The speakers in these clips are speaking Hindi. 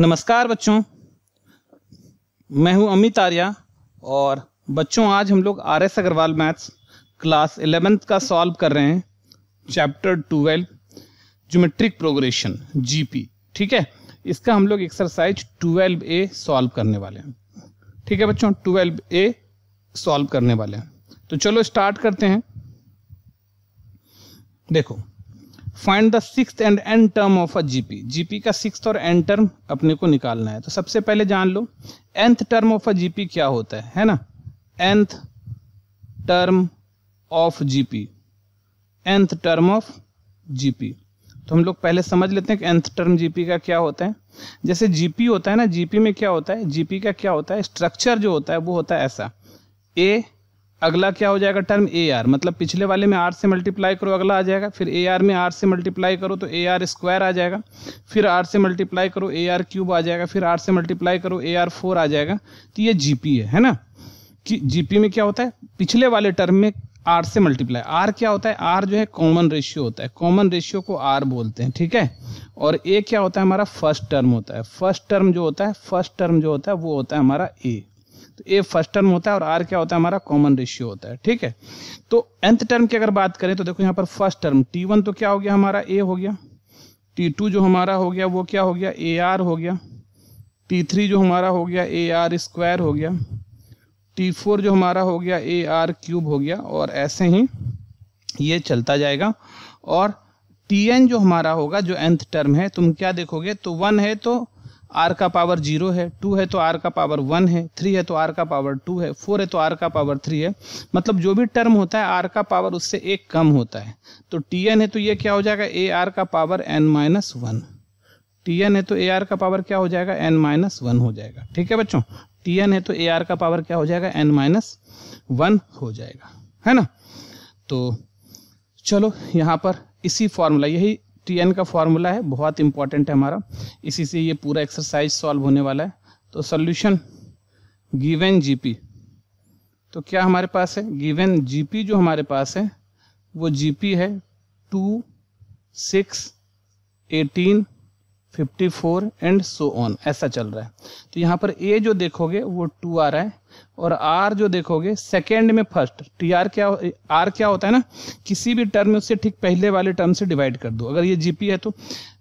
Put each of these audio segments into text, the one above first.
नमस्कार बच्चों मैं हूं अमित आर्या और बच्चों आज हम लोग R S Agarwal maths class eleventh का सॉल्व कर रहे हैं chapter twelve geometric progression GP ठीक है इसका हम लोग एक्सरसाइज ट्वेल्व ए सॉल्व करने वाले हैं ठीक है बच्चों ट्वेल्व ए सॉल्व करने वाले हैं तो चलो स्टार्ट करते हैं देखो find the six and N term of a GP GP का सिक्स और एन टर्म अपने को निकालना है तो सबसे पहले जान लो nth term of a GP क्या होता है है ना nth term of GP nth term of GP तो हम लोग पहले समझ लेते हैं कि एंथ टर्म जीपी का क्या होता है जैसे जीपी होता है ना जीपी में क्या होता है जीपी का क्या होता है स्ट्रक्चर जो होता है वो होता है ऐसा ए अगला क्या हो जाएगा टर्म ए आर मतलब पिछले वाले में आर से मल्टीप्लाई करो अगला आ जाएगा फिर ए आर में आर से मल्टीप्लाई करो तो ए आर स्क्वायर आ जाएगा फिर आर से मल्टीप्लाई करो ए आर क्यूब आ जाएगा फिर आर से मल्टीप्लाई करो ए आर फोर आ जाएगा तो ये जी पी है है ना कि जी पी में क्या होता है पिछले वाले टर्म में आर से मल्टीप्लाई आर क्या होता है आर जो है कॉमन रेशियो होता है कॉमन रेशियो को आर बोलते हैं ठीक है और ए क्या होता है हमारा फर्स्ट टर्म होता है फर्स्ट टर्म जो होता है फर्स्ट टर्म जो होता है वो होता है हमारा ए तो ए फर्स्ट टर्म होता है और आर क्या होता है हमारा कॉमन रेशियो होता है ठीक है तो एंथ टर्म की अगर बात करें तो देखो यहाँ पर फर्स्ट टर्म टी वन तो क्या हो गया हमारा ए हो गया टी टू जो हमारा हो गया वो क्या हो गया ए आर हो गया टी थ्री जो हमारा हो गया ए आर स्क्वायर हो गया टी फोर जो हमारा हो गया ए आर क्यूब हो गया और ऐसे ही ये चलता जाएगा और टी एन जो हमारा होगा जो एंथ टर्म है तुम क्या देखोगे तो वन है तो आर का पावर जीरो है टू है तो आर का पावर वन है थ्री है तो आर का पावर टू है फोर है तो आर का पावर थ्री है मतलब जो भी टर्म होता है आर का पावर उससे एक कम होता है तो टी एन है तो ये क्या हो जाएगा ए आर का power N minus one T N है तो ए आर का पावर क्या हो जाएगा एन माइनस वन हो जाएगा ठीक है बच्चों टी एन है तो ए आर का पावर क्या हो जाएगा एन माइनस वन हो जाएगा है ना तो चलो यहाँ पर इसी फॉर्मूला यही टी एन का फॉर्मूला है बहुत इंपॉर्टेंट है हमारा इसी से ये पूरा एक्सरसाइज सॉल्व होने वाला है तो सॉल्यूशन गिवन जीपी तो क्या हमारे पास है गिवन जीपी जो हमारे पास है वो जीपी है two six eighteen fifty four and so on ऐसा चल रहा है तो यहाँ पर ए जो देखोगे वो टू आ रहा है और आर जो देखोगे सेकेंड में फर्स्ट टी आर क्या आर क्या होता है ना किसी भी टर्म में उससे ठीक पहले वाले टर्म से डिवाइड कर दो अगर ये जीपी है तो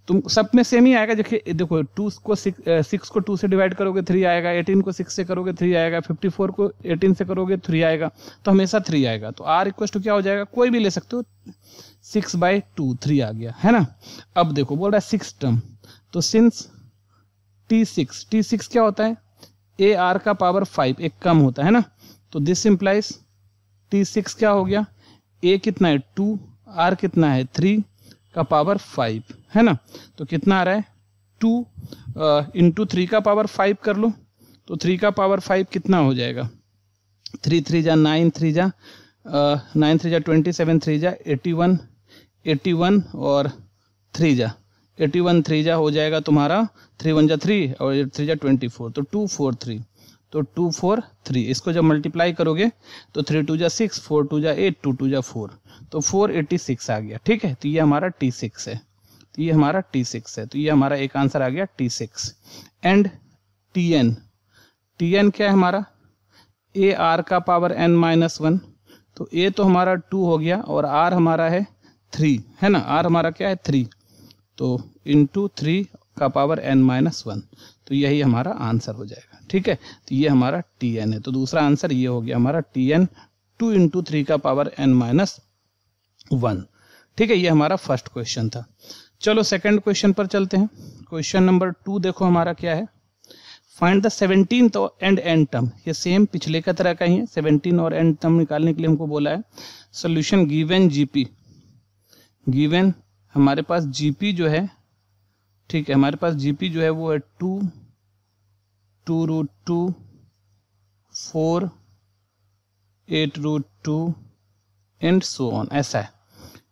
तुम सब में सेम ही आएगा देखिए देखो टू को सिक्स को टू से डिवाइड करोगे थ्री आएगा एटीन को सिक्स से करोगे थ्री आएगा फिफ्टी फोर को एटीन से करोगे थ्री आएगा तो हमेशा थ्री आएगा तो आर इक्वेस्ट क्या हो जाएगा कोई भी ले सकते हो सिक्स बाई टू थ्री आ गया है ना अब देखो बोल रहा है सिक्स टर्म तो since T six T six क्या होता है ए आर का पावर फाइव एक कम होता है ना तो दिस इम्प्लाइज टी सिक्स क्या हो गया ए कितना है टू आर कितना है थ्री का पावर फाइव है ना तो कितना आ रहा है टू इंटू थ्री का पावर फाइव कर लो तो थ्री का पावर फाइव कितना हो जाएगा थ्री थ्री जा नाइन थ्री जा नाइन थ्री जा ट्वेंटी सेवन थ्री जा एटी वन एटी वन और थ्री जा एटी वन थ्री जा हो जाएगा तुम्हारा थ्री वन जा थ्री और थ्री जा ट्वेंटी फोर तो टू फोर थ्री तो टू फोर थ्री इसको जब मल्टीप्लाई करोगे तो थ्री टू जा सिक्स फोर टू जा एट टू टू जा फोर तो फोर एटी सिक्स आ गया ठीक है तो ये हमारा टी सिक्स है तो ये हमारा टी सिक्स है तो ये हमारा एक आंसर आ गया T six and T N T N क्या है हमारा ए आर का पावर एन माइनस वन तो ए तो हमारा टू हो गया और आर हमारा है थ्री है ना आर हमारा क्या है थ्री तो इंटू थ्री का पावर एन माइनस वन तो यही हमारा आंसर हो जाएगा ठीक है तो ये हमारा टी एन है तो दूसरा आंसर ये हो गया हमारा T N two into three का पावर एन माइनस वन ठीक है ये हमारा फर्स्ट क्वेश्चन था चलो सेकेंड क्वेश्चन पर चलते हैं क्वेश्चन नंबर टू देखो हमारा क्या है find the seventeen and and term ये सेम पिछले का तरह का ही है सेवनटीन और एंड टर्म निकालने के लिए हमको बोला है सोल्यूशन जी जीपी गिवेन हमारे पास जी जो है ठीक है हमारे पास जीपी जो है वो है two two root two four eight root two and so on ऐसा है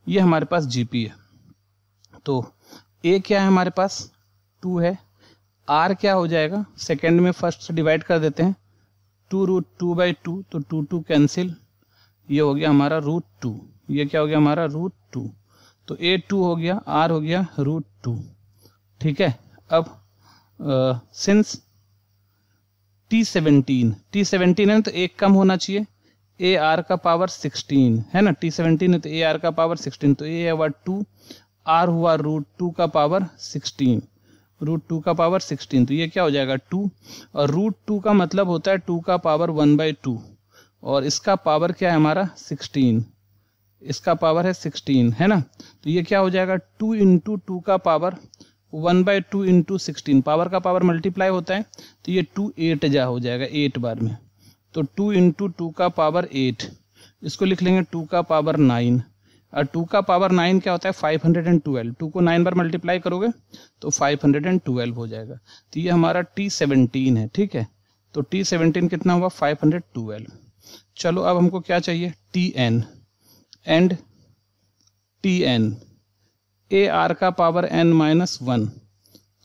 ये हमारे पास जी है तो ए क्या है हमारे पास टू है आर क्या हो जाएगा सेकेंड में फर्स्ट से डिवाइड कर देते हैं two root two by two तो टू टू कैंसिल ये हो गया हमारा रूट टू ये क्या हो गया हमारा रूट टू तो ए टू हो गया आर हो गया रूट टू ठीक है अब since T seventeen T seventeen है तो एक कम होना चाहिए ए आर का पावर सिक्सटीन है ना टी सेवनटीन है तो ए आर का पावर सिक्सटीन तो ए हुआ टू आर हुआ रूट टू का पावर सिक्सटीन रूट टू का पावर सिक्सटीन तो ये क्या हो जाएगा टू और रूट टू का मतलब होता है टू का पावर वन बाई टू और इसका पावर क्या है हमारा सिक्सटीन इसका पावर है सिक्सटीन है ना तो ये क्या हो जाएगा टू इंटू टू का power one by two into sixteen power का पावर मल्टीप्लाई होता है तो ये टू एट जा हो जाएगा एट बार में तो टू इंटू टू का पावर एट इसको लिख लेंगे टू का पावर नाइन और टू का पावर नाइन क्या होता है five hundred and twelve two को नाइन बार मल्टीप्लाई करोगे तो फाइव हंड्रेड एंड ट्वेल्व हो जाएगा तो ये हमारा टी सेवनटीन है ठीक है तो टी सेवनटीन कितना हुआ फाइव हंड्रेड ट्वेल्व चलो अब हमको क्या चाहिए T N and T N A are का पावर एन माइनस वन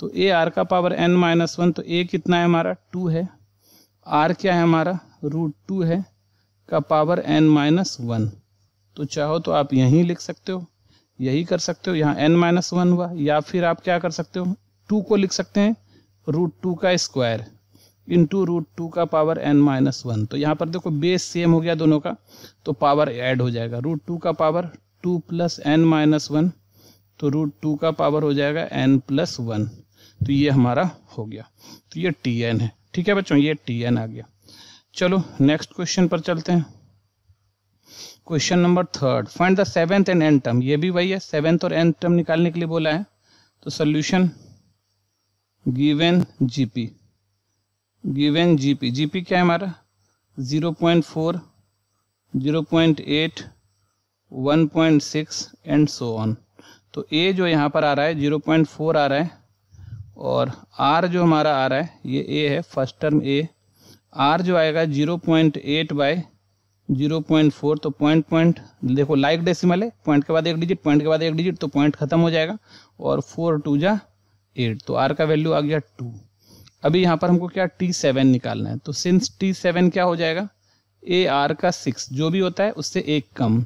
तो ए आर का पावर एन माइनस वन तो ए कितना है हमारा टू है आर क्या है हमारा रूट टू है का पावर एन माइनस वन तो चाहो तो आप यहीं लिख सकते हो यही कर सकते हो यहाँ एन माइनस वन हुआ या फिर आप क्या कर सकते हो टू को लिख सकते हैं रूट टू का स्क्वायर इंटू रूट टू का पावर एन माइनस वन तो यहाँ पर देखो बेस सेम हो गया दोनों का तो पावर ऐड हो जाएगा रूट टू का power two plus N minus one तो रूट टू का पावर हो जाएगा एन प्लस वन तो ये हमारा हो गया तो ये टी एन है ठीक है बच्चों ये टी एन आ गया चलो नेक्स्ट क्वेश्चन पर चलते हैं question number third find the seventh and N term ये भी वही है सेवेंथ और एन टर्म निकालने के लिए बोला है तो solution given GP given GP GP क्या है हमारा zero point four zero point eight one point six and so on तो ए जो यहाँ पर आ रहा है ज़ीरो पॉइंट फोर आ रहा है और आर जो हमारा आ रहा है ये ए है फर्स्ट टर्म ए आर जो आएगा zero point eight by zero point four तो पॉइंट पॉइंट देखो लाइक डेसिमल है पॉइंट के बाद एक डिजिट पॉइंट के बाद एक डिजिट तो पॉइंट खत्म हो जाएगा और फोर टू जा एट तो आर का वैल्यू आ गया टू अभी यहाँ पर हमको क्या टी सेवन निकालना है तो सिंस टी सेवन क्या हो जाएगा ए आर का सिक्स जो भी होता है उससे एक कम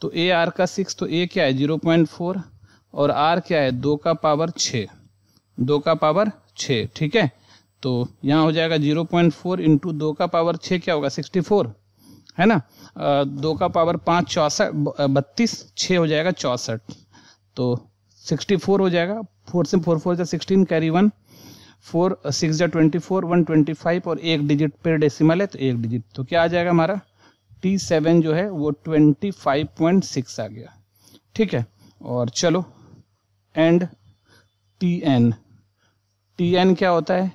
तो ए आर का सिक्स तो ए क्या है जीरो पॉइंट फोर और आर क्या है दो का पावर छः दो का पावर छः ठीक है तो यहाँ हो जाएगा जीरो पॉइंट फोर इंटू दो का पावर छः क्या होगा सिक्सटी फोर है ना आ, दो का पावर पाँच चौसठ बत्तीस छः हो जाएगा चौसठ तो सिक्सटी फोर हो जाएगा फोर से फोर फोर या sixteen carry one four six या twenty four one twenty five और एक डिजिट पर डेसिमल है तो एक डिजिट तो क्या आ जाएगा हमारा टी सेवन जो है वो ट्वेंटी फाइव पॉइंट सिक्स आ गया ठीक है और चलो and T N T N क्या होता है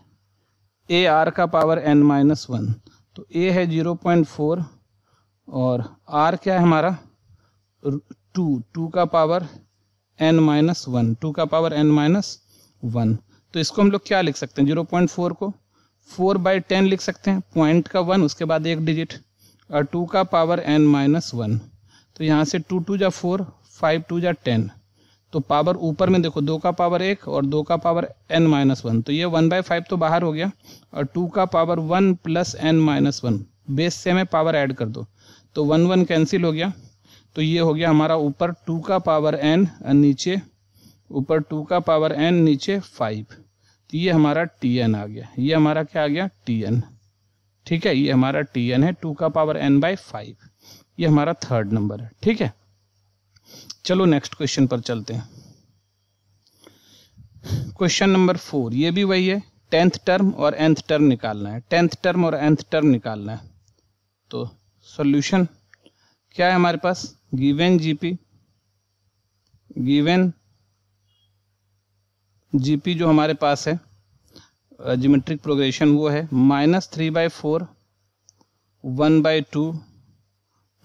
ए आर का पावर एन माइनस वन तो ए है जीरो पॉइंट फोर और आर क्या है हमारा टू टू का power N minus one two का पावर एन माइनस वन तो इसको हम लोग क्या लिख सकते हैं जीरो पॉइंट फोर को फोर बाई टेन लिख सकते हैं पॉइंट का वन उसके बाद एक डिजिट और टू का पावर एन माइनस वन तो यहाँ से टू टू जा फोर फाइव टू जा टेन तो पावर ऊपर में देखो दो का पावर एक और दो का पावर एन माइनस वन तो ये वन बाई फाइव तो बाहर हो गया और टू का power one plus N minus one base से हमें पावर ऐड कर दो तो वन वन कैंसिल हो गया तो ये हो गया हमारा ऊपर टू का पावर एन नीचे ऊपर टू का पावर एन नीचे फाइव ये हमारा टी एन आ गया ये हमारा क्या आ गया टी एन ठीक है ये हमारा टी एन है टू का पावर एन बाई फाइव ये हमारा थर्ड नंबर है ठीक है चलो नेक्स्ट क्वेश्चन पर चलते हैं क्वेश्चन नंबर फोर ये भी वही है टेंथ टर्म और एंथ टर्म निकालना है टेंथ टर्म और एंथ टर्म निकालना है तो सॉल्यूशन क्या है हमारे पास गिवेन जीपी गिवेन जीपी जो हमारे पास है जोमेट्रिक प्रोग्रेशन वो है minus three by four one by two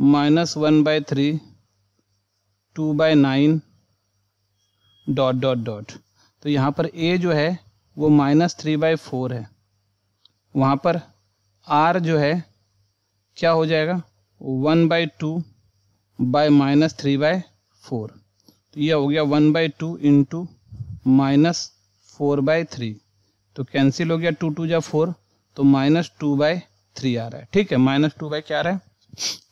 minus one by three two by nine dot dot dot तो यहाँ पर ए जो है वो माइनस थ्री बाई फोर है वहाँ पर आर जो है क्या हो जाएगा one by two by minus three by four तो यह हो गया one by two into minus four by three तो कैंसिल हो गया टू टू या फोर तो माइनस टू बाय थ्री आ रहा है ठीक है माइनस टू बाय क्या आ रहा है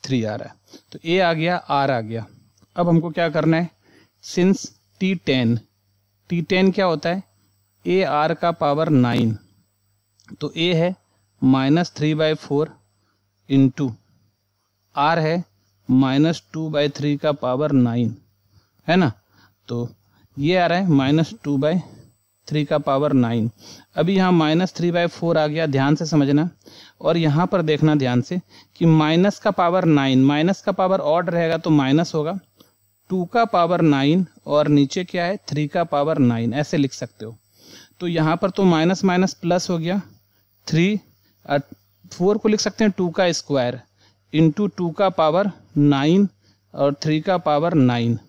थ्री आ रहा है तो ए आ गया आर आ गया अब हमको क्या करना है since T ten T ten क्या होता है ए आर का पावर नाइन तो ए है minus three by four into R है माइनस टू बाई थ्री का पावर नाइन है ना तो ये आ रहा है माइनस टू बाई थ्री का पावर नाइन अभी यहाँ माइनस थ्री बाई फोर आ गया ध्यान से समझना और यहाँ पर देखना ध्यान से कि माइनस का पावर नाइन माइनस का पावर ऑड रहेगा तो माइनस होगा टू का पावर नाइन और नीचे क्या है थ्री का पावर नाइन ऐसे लिख सकते हो तो यहाँ पर तो माइनस माइनस प्लस हो गया थ्री फोर को लिख सकते हैं टू का स्क्वायर इंटू टू का पावर नाइन और थ्री का पावर नाइन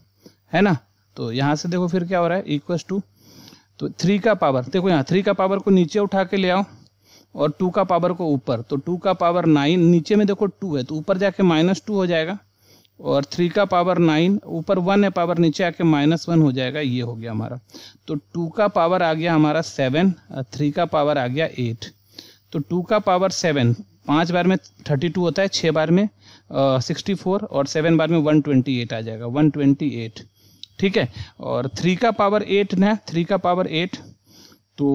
है ना तो यहाँ से देखो फिर क्या हो रहा है इक्वस टू तो थ्री का पावर देखो यहाँ थ्री का पावर को नीचे उठा के ले आओ और टू का पावर को ऊपर तो टू का पावर नाइन नीचे में देखो टू है तो ऊपर जाके माइनस टू हो जाएगा और थ्री का पावर नाइन ऊपर वन है पावर नीचे आके माइनस वन हो जाएगा ये हो गया हमारा तो टू का पावर आ गया हमारा सेवन थ्री का पावर आ गया एट तो टू का पावर सेवन पाँच बार में थर्टी टू होता है छः बार में सिक्सटी फोर और सेवन बार में वन ट्वेंटी एट आ जाएगा वन ट्वेंटी एट ठीक है और थ्री का पावर एट ना थ्री का पावर एट तो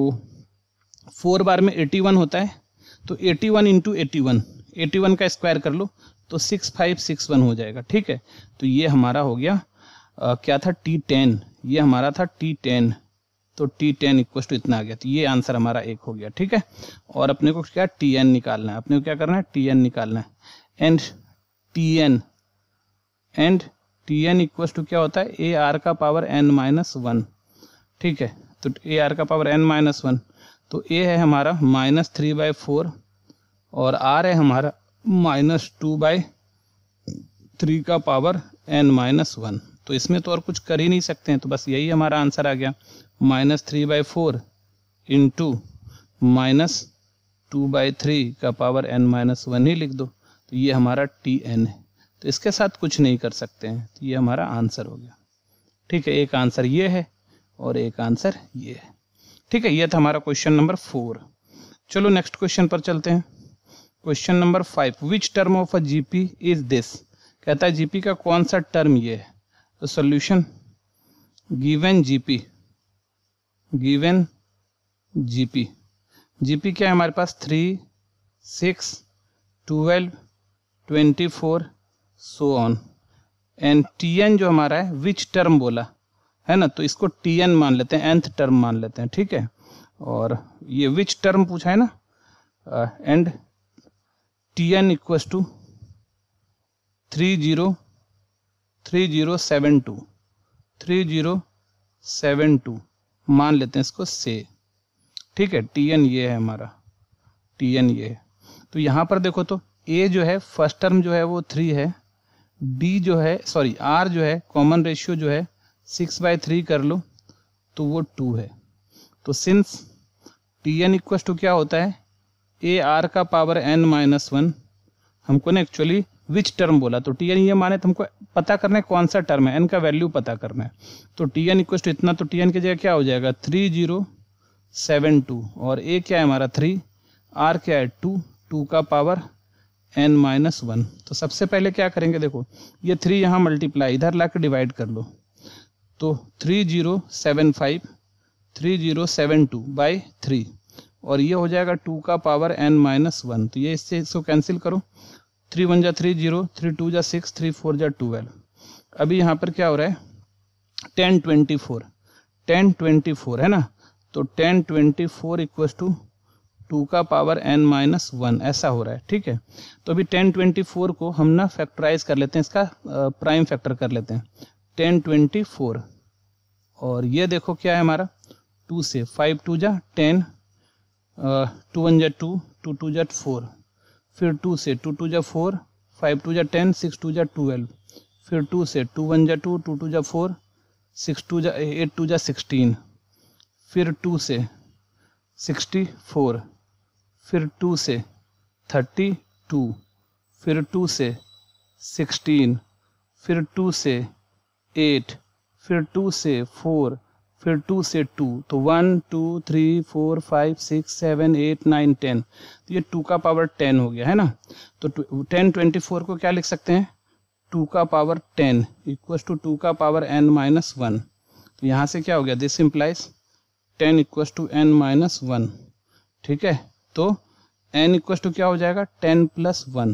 फोर बार में एटी वन होता है तो eighty one into eighty one eighty one का स्क्वायर कर लो तो सिक्स फाइव सिक्स वन हो जाएगा ठीक है तो ये हमारा हो गया आ, क्या था टी टेन ये हमारा था टी टेन तो टी टेन इक्वस टू इतना आ गया तो ये आंसर हमारा एक हो गया ठीक है और अपने को क्या टी एन निकालना है अपने को क्या करना है टी एन निकालना है and T N and T n equal to क्या होता है ए आर का पावर एन माइनस वन ठीक है तो ए आर का पावर एन माइनस वन तो ए है हमारा माइनस थ्री बाई फोर और आर है हमारा माइनस टू बाई थ्री का पावर एन माइनस वन तो इसमें तो और कुछ कर ही नहीं सकते हैं तो बस यही हमारा आंसर आ गया minus three by four into minus two by three का पावर एन माइनस वन ही लिख दो तो ये हमारा टी एन है तो इसके साथ कुछ नहीं कर सकते हैं तो ये हमारा आंसर हो गया ठीक है एक आंसर ये है और एक आंसर ये है ठीक है ये था हमारा क्वेश्चन नंबर फोर चलो नेक्स्ट क्वेश्चन पर चलते हैं question number five which term of a GP is this कहता है जीपी का कौन सा टर्म ये है तो solution given GP given GP GP क्या है हमारे पास three six twelve twenty four so on and T n जो हमारा है विच टर्म बोला है ना तो इसको टी एन मान लेते हैं एंथ टर्म मान लेते हैं ठीक है और ये विच टर्म पूछा है ना and T n equals to three zero three zero seven two three zero seven two मान लेते हैं इसको से ठीक है टी एन ये है हमारा टी एन ये है तो यहाँ पर देखो तो ए जो है फर्स्ट टर्म जो है वो थ्री है बी जो है सॉरी आर जो है कॉमन रेशियो जो है सिक्स बाय थ्री कर लो तो वो टू है तो since t n equal to क्या होता है ए आर का पावर एन माइनस वन हमको ना एक्चुअली विच टर्म बोला तो टी एन ये माने तो हमको पता करना है कौन सा टर्म है एन का वैल्यू पता करना है तो टी एन इक्व टू इतना तो टी एन की जगह क्या हो जाएगा थ्री जीरो सेवन टू और ए क्या है हमारा थ्री आर क्या है टू टू का पावर एन माइनस वन तो सबसे पहले क्या करेंगे देखो ये थ्री यहाँ मल्टीप्लाई इधर ला डिवाइड कर लो तो three zero seven five three zero seven two by three और ये हो जाएगा टू का पावर एन माइनस वन तो ये इससे इसको कैंसिल करो थ्री वन जा थ्री जीरो थ्री टू जा सिक्स थ्री फोर जा ट्वेल्व अभी यहाँ पर क्या हो रहा है ten twenty four ten twenty four है ना तो ten twenty four equals to two का पावर एन माइनस वन ऐसा हो रहा है ठीक है तो अभी टेन ट्वेंटी फोर को हम ना फैक्टराइज कर लेते हैं इसका प्राइम फैक्टर कर लेते हैं टेन ट्वेंटी फोर और ये देखो क्या है हमारा टू से फाइव टू जा टेन टू वन जा टू टू टू जा फोर फिर टू से टू टू जा फोर फाइव टू जा टेन सिक्स टू जा ट्वेल्व फिर टू से टू वन जा टू टू टू जा फोर सिक्स टू जा एट टू जा सिक्सटीन फिर टू से सिक्सटी फोर फिर टू से थर्टी टू फिर टू से सिक्सटीन फिर टू से एट फिर टू से फोर फिर टू से टू तो one two three four five six seven eight nine ten तो ये टू का पावर टेन हो गया है ना तो टेन ट्वेंटी फोर को क्या लिख सकते हैं टू का power ten equals to two का पावर एन माइनस वन तो यहाँ से क्या हो गया this implies ten equals to N minus one ठीक है तो एन इक्वस टू क्या हो जाएगा टेन प्लस वन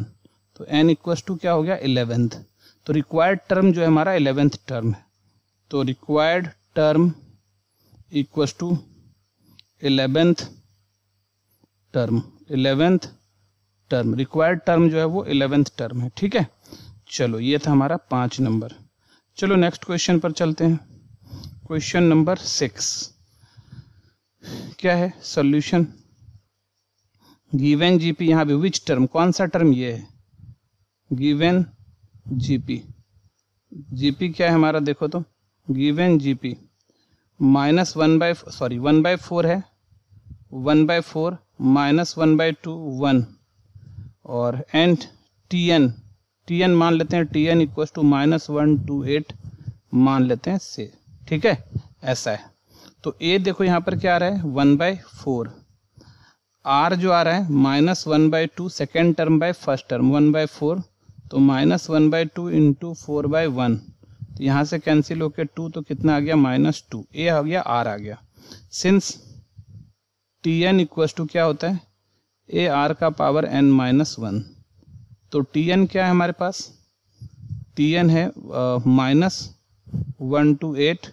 तो एन इक्वस टू क्या हो गया इलेवेंथ तो रिक्वायर्ड टर्म जो है हमारा इलेवेंथ टर्म है तो required term equals to eleventh term eleventh term required term जो है वो इलेवेंथ टर्म है ठीक है चलो ये था हमारा पाँच नंबर चलो नेक्स्ट क्वेश्चन पर चलते हैं क्वेश्चन नंबर सिक्स क्या है सॉल्यूशन गिवेन जीपी यहाँ भी विच टर्म कौन सा टर्म ये है गिवेन जीपी जीपी क्या है हमारा देखो तो given GP minus one by sorry one by four है one by four minus one by two one और and T N T n मान लेते हैं t n equal to minus one two eight मान लेते हैं से ठीक है ऐसा है तो ए देखो यहाँ पर क्या आ रहा है वन बाय फोर आर जो आ रहा है minus one by two second term by first term one by four तो minus one by two into four by one तो यहाँ से कैंसिल होकर टू तो कितना आ गया माइनस टू ए आ गया आर आ गया since t n equals to क्या होता है ए आर का पावर एन माइनस वन तो टी एन क्या है हमारे पास टी एन है माइनस वन टू एट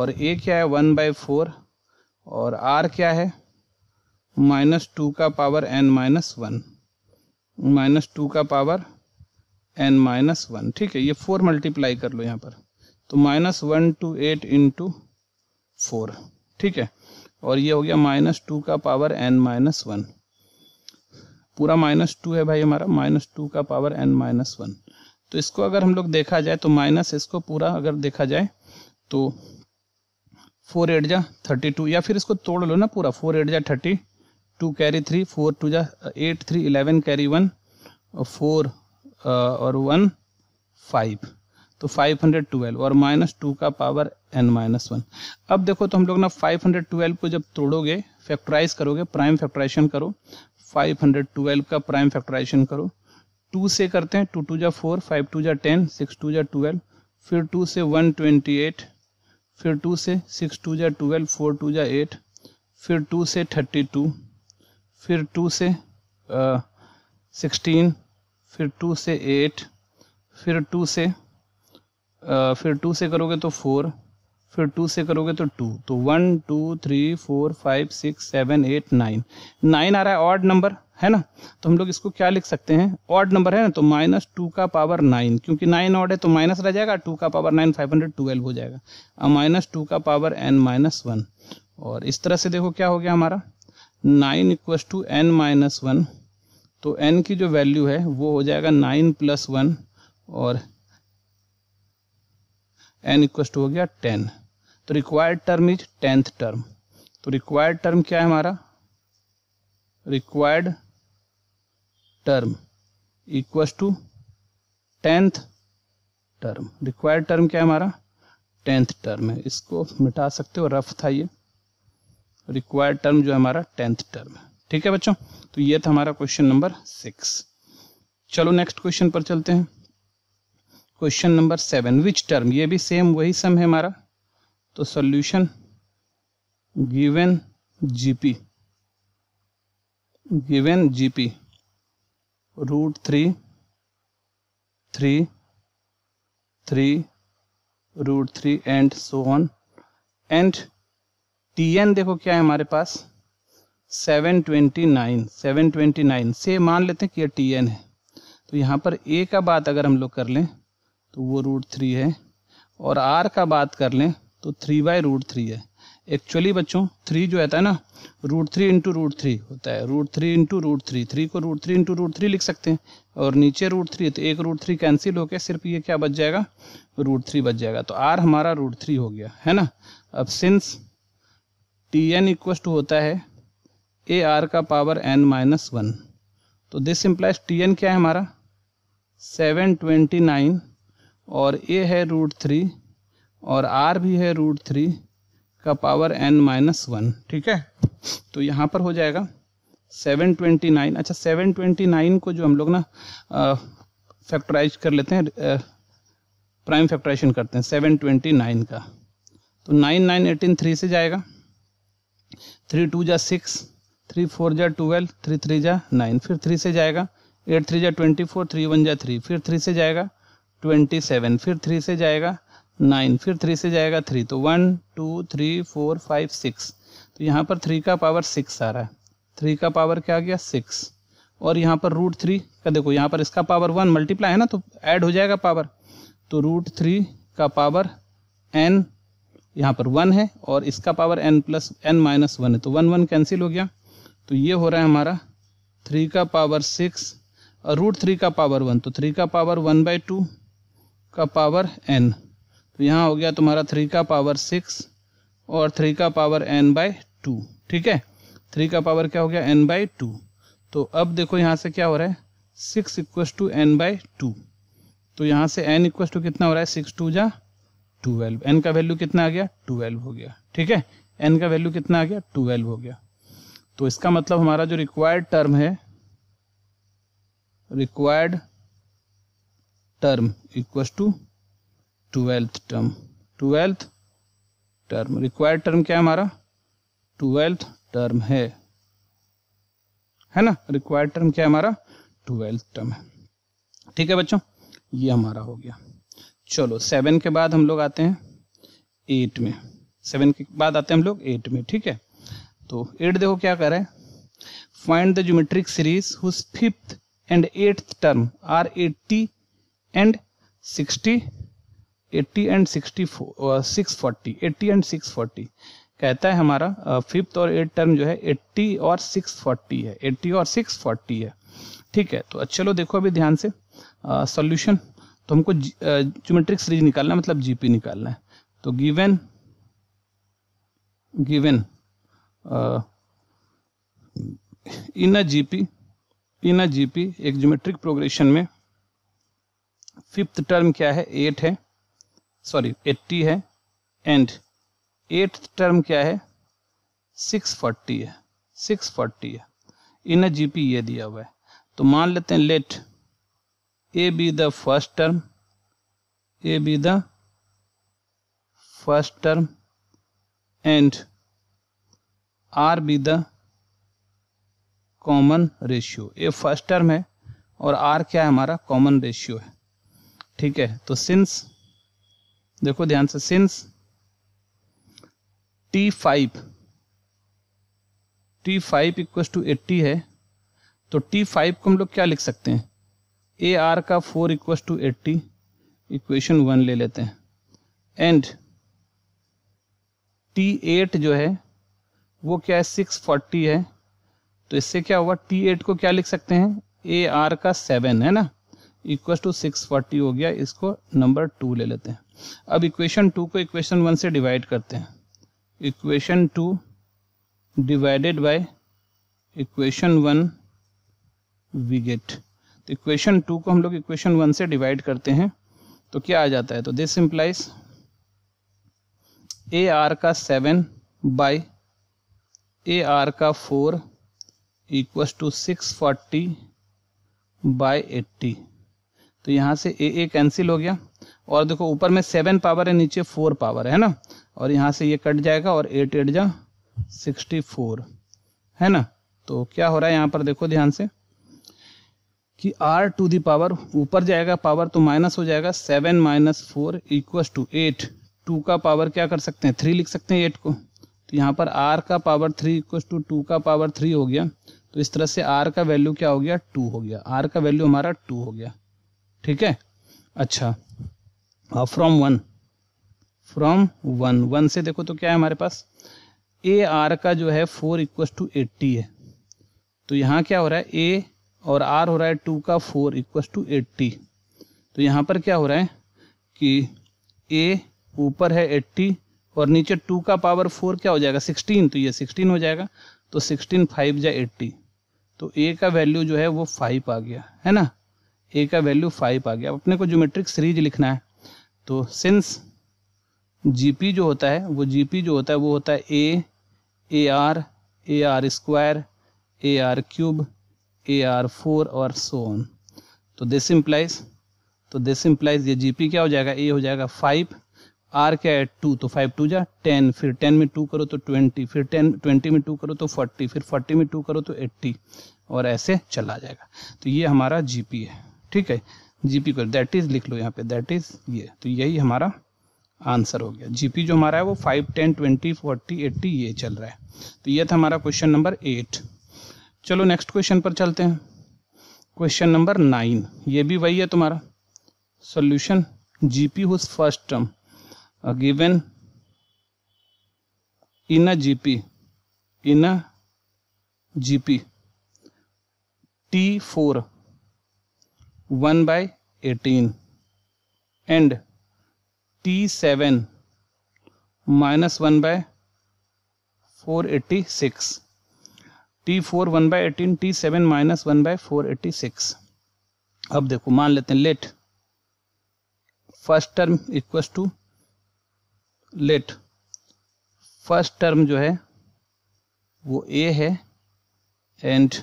और ए क्या है वन बाई फोर और आर क्या है माइनस टू का power N minus one minus two का पावर एन माइनस वन ठीक है ये फोर मल्टीप्लाई कर लो यहाँ पर तो minus one two eight into four ठीक है और ये हो गया माइनस टू का पावर एन माइनस वन पूरा माइनस टू है भाई हमारा माइनस टू का पावर एन माइनस वन तो इसको अगर हम लोग देखा जाए तो माइनस इसको पूरा अगर देखा जाए तो फोर एट जा थर्टी टू या फिर इसको तोड़ लो ना पूरा फोर एट जा thirty two carry three four two जा eight three eleven carry one four और वन फाइव तो फाइव हंड्रेड ट्वेल्व और माइनस टू का पावर एन माइनस वन अब देखो तो हम लोग ना फाइव हंड्रेड ट्वेल्व को जब तोड़ोगे फैक्टराइज करोगे प्राइम फैक्टराइजेशन करो फाइव हंड्रेड ट्वेल्व का प्राइम फैक्टराइजेशन करो टू से करते हैं टू टू जा फोर फाइव टू जा टेन सिक्स टू जा ट्वेल्व फिर टू से वन ट्वेंटी एट फिर टू से सिक्स टू जा ट्वेल्व फोर टू जा एट फिर टू से थर्टी टू फिर टू से सिक्सटीन फिर टू से एट फिर टू से आ, फिर टू से करोगे तो फोर फिर टू से करोगे तो टू तो one two three four five six seven eight nine nine आ रहा है ऑड नंबर है ना तो हम लोग इसको क्या लिख सकते हैं ऑड नंबर है ना तो माइनस टू का पावर नाइन क्योंकि नाइन ऑड है तो माइनस रह जाएगा टू का power nine five hundred twelve हो जाएगा माइनस टू का पावर एन माइनस वन और इस तरह से देखो क्या हो गया हमारा nine equals to N minus one तो एन की जो वैल्यू है वो हो जाएगा नाइन प्लस वन और एन इक्वस टू हो गया टेन तो required term is tenth term तो रिक्वायर्ड टर्म क्या है हमारा required term equals to tenth term required term क्या है हमारा टेंथ टर्म है इसको मिटा सकते हो रफ था ये रिक्वायर्ड टर्म जो है हमारा टेंथ टर्म ठीक है बच्चों तो ये था हमारा क्वेश्चन नंबर सिक्स चलो नेक्स्ट क्वेश्चन पर चलते हैं question number seven which term ये भी सेम वही सम है हमारा तो solution given GP given GP root three three three root three and so on and T n देखो क्या है हमारे पास 729 729 से मान लेते हैं कि यह टी एन है तो यहाँ पर ए का बात अगर हम लोग कर लें तो वो रूट थ्री है और आर का बात कर लें तो थ्री बाई रूट थ्री है एक्चुअली बच्चों थ्री जो होता है ना root three into root three होता है root three into root three three को root three into root three लिख सकते हैं और नीचे रूट थ्री है तो एक रूट थ्री कैंसिल होकर सिर्फ ये क्या बच जाएगा रूट थ्री बच जाएगा तो आर हमारा रूट थ्री हो गया है ना अब since t n equal to होता है ए आर का पावर एन माइनस वन तो दिस इम्प्लाइज टी एन क्या है हमारा सेवन ट्वेंटी नाइन और ए है रूट थ्री और आर भी है रूट थ्री का पावर एन माइनस वन ठीक है तो यहाँ पर हो जाएगा सेवन ट्वेंटी नाइन अच्छा सेवन ट्वेंटी नाइन को जो हम लोग ना फैक्टराइज कर लेते हैं प्राइम फैक्टराइजेशन करते हैं सेवन ट्वेंटी नाइन का तो नाइन नाइन एटीन थ्री से जाएगा थ्री टू जा सिक्स थ्री फोर जा ट्वेल्व थ्री थ्री जा नाइन फिर थ्री से जाएगा एट थ्री जा ट्वेंटी फोर थ्री वन जा थ्री फिर थ्री से जाएगा ट्वेंटी सेवन फिर थ्री से जाएगा नाइन फिर थ्री से जाएगा थ्री तो one two three four five six तो यहाँ पर थ्री का पावर सिक्स आ रहा है थ्री का पावर क्या आ गया सिक्स और यहाँ पर रूट थ्री का देखो यहाँ पर इसका पावर वन मल्टीप्लाई है ना तो ऐड हो जाएगा पावर तो रूट थ्री का पावर एन यहाँ पर वन है और इसका power n plus N minus one है तो वन वन कैंसिल हो गया तो ये हो रहा है हमारा थ्री का पावर सिक्स और रूट थ्री का पावर वन तो थ्री का पावर वन बाई टू का पावर एन तो यहाँ हो गया तुम्हारा थ्री का पावर सिक्स और थ्री का पावर एन बाई टू ठीक है थ्री का पावर क्या हो गया एन बाई टू तो अब देखो यहाँ से क्या हो रहा है six equal to n by two तो यहाँ से एन इक्व टू कितना हो रहा है सिक्स टू जा ट्वेल्व एन का वैल्यू कितना आ गया ट्वेल्व हो गया ठीक है एन का वैल्यू कितना आ गया ट्वेल्व हो गया तो इसका मतलब हमारा जो रिक्वायर्ड टर्म है required term equal to twelfth term twelfth term required term क्या है हमारा ट्वेल्थ टर्म है है ना रिक्वायर्ड टर्म क्या है हमारा ट्वेल्थ टर्म है ठीक है बच्चों ये हमारा हो गया चलो सेवन के बाद हम लोग आते हैं एट में सेवन के बाद आते हैं हम लोग एट में ठीक है तो एट देखो क्या कर रहा है find the geometric series whose fifth and eighth term are eighty and sixty eighty and sixty four six forty eighty and six forty कहता है हमारा फिफ्थ uh, और एट टर्म जो है एट्टी और सिक्स फोर्टी है एट्टी और सिक्स फोर्टी है ठीक है तो चलो देखो अभी ध्यान से सॉल्यूशन uh, तो हमको ज्योमेट्रिक सीरीज निकालना है मतलब जीपी निकालना है तो given given in a GP in a GP एक ज्योमेट्रिक प्रोग्रेशन में फिफ्थ टर्म क्या है एट है सॉरी एट्टी है एंड एट टर्म क्या है सिक्स फोर्टी है सिक्स फोर्टी है इन अ जीपी ये दिया हुआ है तो मान लेते हैं let a be the first term a be the first term and r be the common ratio ये फर्स्ट टर्म है और आर क्या है हमारा कॉमन रेशियो है ठीक है तो सिंस देखो ध्यान से since T five T five equal to eighty है तो टी फाइव को हम लोग क्या लिख सकते हैं ए आर का four equal to eighty equation one ले लेते हैं एंड टी एट जो है वो क्या है सिक्स फोर्टी है तो इससे क्या हुआ टी एट को क्या लिख सकते हैं ए आर का सेवन है ना इक्व टू सिक्स फोर्टी हो गया इसको नंबर टू ले लेते हैं अब इक्वेशन टू को इक्वेशन वन से डिवाइड करते हैं equation two divided by equation one we get तो इक्वेशन टू को हम लोग इक्वेशन वन से डिवाइड करते हैं तो क्या आ जाता है तो दिस इम्प्लाइज ए आर का सेवन बाई ए आर का four equals to six forty by eighty तो यहाँ से ए ए कैंसिल हो गया और देखो ऊपर में सेवन पावर है नीचे फोर पावर है ना और यहाँ से ये कट जाएगा और एट एट जा सिक्सटी फोर है ना तो क्या हो रहा है यहाँ पर देखो ध्यान से कि आर टू दी पावर ऊपर जाएगा पावर तो माइनस हो जाएगा seven minus four equal to eight two का पावर क्या कर सकते हैं थ्री लिख सकते हैं एट को तो यहाँ पर आर का power three equal to two का पावर थ्री हो गया तो इस तरह से आर का वैल्यू क्या हो गया टू हो गया आर का वैल्यू हमारा टू हो गया ठीक है अच्छा from one from one one से देखो तो क्या है हमारे पास ए आर का जो है फोर इक्व टू एट्टी है तो यहाँ क्या हो रहा है ए और आर हो रहा है टू का फोर इक्वस टू एट्टी तो यहाँ पर क्या हो रहा है कि ए ऊपर है एट्टी और नीचे टू का पावर फोर क्या हो जाएगा सिक्सटीन तो ये सिक्सटीन हो जाएगा तो सिक्सटीन फाइव या एट्टी तो ए का वैल्यू जो है वो फाइव आ गया है ना ए का वैल्यू फाइव आ गया अपने को जोमेट्रिक सीरीज लिखना है तो सिंस जीपी जो होता है वो जीपी जो होता है वो होता है A A R A are square A are cube AR4 और सो ऑन तो दिस इम्प्लाइज तो दिस इम्प्लाइज ये जीपी क्या हो जाएगा ए हो जाएगा फाइव आर क्या है टू तो फाइव टू जा टेन फिर टेन में टू करो तो ट्वेंटी फिर टेन ट्वेंटी में टू करो तो फोर्टी फिर फोर्टी में टू करो तो एट्टी और ऐसे चला जाएगा तो ये हमारा जीपी है ठीक है जीपी को दैट इज़ लिख लो यहाँ पे दैट इज़ ये तो यही हमारा आंसर हो गया जीपी जो हमारा है वो five ten twenty forty eighty ये चल रहा है तो ये था हमारा क्वेश्चन नंबर एट चलो नेक्स्ट क्वेश्चन पर चलते हैं क्वेश्चन नंबर नाइन ये भी वही है तुम्हारा solution GP P whose first term given in a GP in a GP T four one by eighteen and T seven minus one by four eighty six T four one by eighteen T seven minus one by four eighty six अब देखो मान लेते हैं let first term equal to let first term जो है वो ए है एंड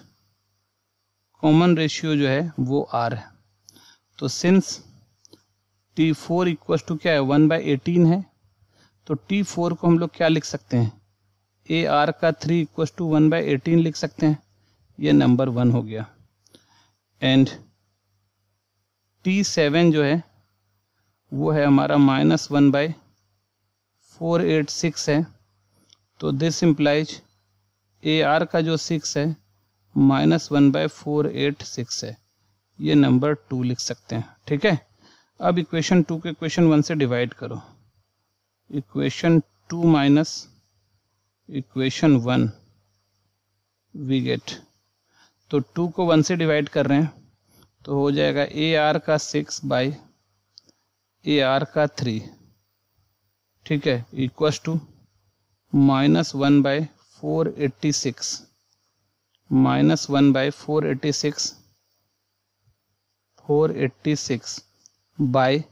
कॉमन रेशियो जो है वो आर है तो since T four equals to क्या है वन बाई एटीन है तो टी फोर को हम लोग क्या लिख सकते हैं ए आर का three equals to one by eighteen लिख सकते हैं ये नंबर वन हो गया एंड टी सेवन जो है वो है हमारा minus one by four eight six है तो दिस इम्प्लाइज ए आर का जो सिक्स है minus one by four eight six है ये नंबर टू लिख सकते हैं ठीक है अब इक्वेशन टू के इक्वेशन वन से डिवाइड करो equation two minus equation one we get तो टू को वन से डिवाइड कर रहे हैं तो हो जाएगा ए आर का सिक्स बाई ए आर का थ्री ठीक है equals to minus one by four eighty six minus one by four eighty six four eighty six by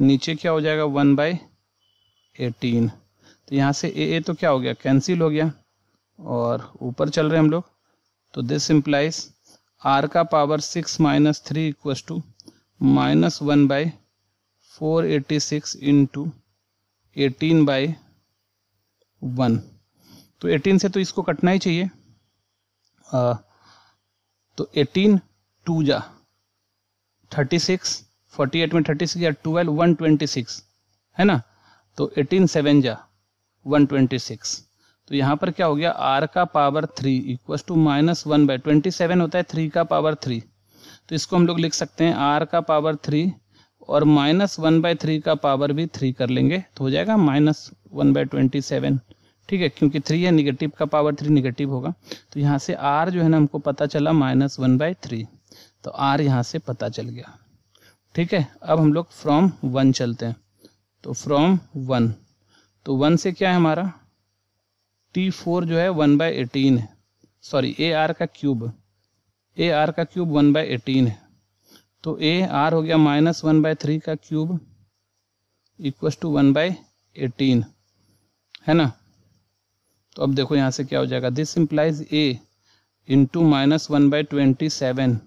नीचे क्या हो जाएगा वन बाई एटीन तो यहाँ से ए ए तो क्या हो गया कैंसिल हो गया और ऊपर चल रहे हम लोग तो दिस इम्प्लाइज आर का power six minus three equals to minus one by four eighty six into eighteen by one तो एटीन से तो इसको कटना ही चाहिए आ, तो एटीन टू जा थर्टी सिक्स फोर्टी एट में थर्टी सिक्स या ट्वेल्व वन ट्वेंटी सिक्स है ना तो एटीन सेवन जा 126 तो यहाँ पर क्या हो गया आर का power three equals to minus one by twenty seven होता है थ्री का पावर थ्री तो इसको हम लोग लिख सकते हैं आर का पावर थ्री और माइनस वन बाई थ्री का पावर भी थ्री कर लेंगे तो हो जाएगा minus one by twenty seven ठीक है क्योंकि थ्री है निगेटिव का पावर थ्री निगेटिव होगा तो यहाँ से आर जो है ना हमको पता चला माइनस वन बाई थ्री तो आर यहाँ से पता चल गया ठीक है अब हम लोग फ्रॉम वन चलते हैं तो फ्रॉम वन तो वन से क्या है हमारा टी फोर जो है वन बाय एटीन है सॉरी ए आर का क्यूब ए आर का क्यूब वन बाय एटीन है तो ए आर हो गया माइनस वन बाय थ्री का cube equals to one by eighteen है ना तो अब देखो यहाँ से क्या हो जाएगा this implies A into minus one by twenty seven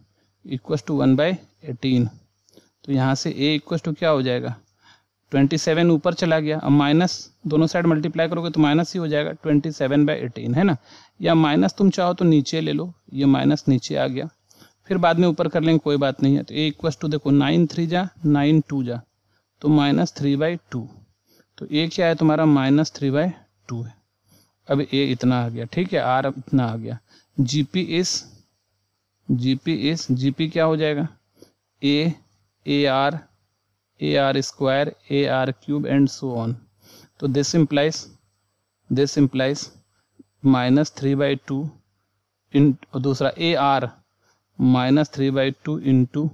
equals to one by eighteen तो यहाँ से ए इक्वस टू क्या हो जाएगा ट्वेंटी सेवन ऊपर चला गया अब माइनस दोनों साइड मल्टीप्लाई करोगे तो माइनस ही हो जाएगा ट्वेंटी सेवन बाई एटीन है ना या माइनस तुम चाहो तो नीचे ले लो ये माइनस नीचे आ गया फिर बाद में ऊपर कर लेंगे कोई बात नहीं है तो ए इक्वस टू देखो नाइन थ्री जा नाइन टू जा तो माइनस थ्री बाई टू तो ए क्या है तुम्हारा माइनस थ्री बाई टू है अब ए इतना आ गया ठीक है आर इतना आ गया G P S G P S G P क्या हो जाएगा A A R A are square A are cube and so on तो this implies this implies minus three by two इन दूसरा A R minus three by two into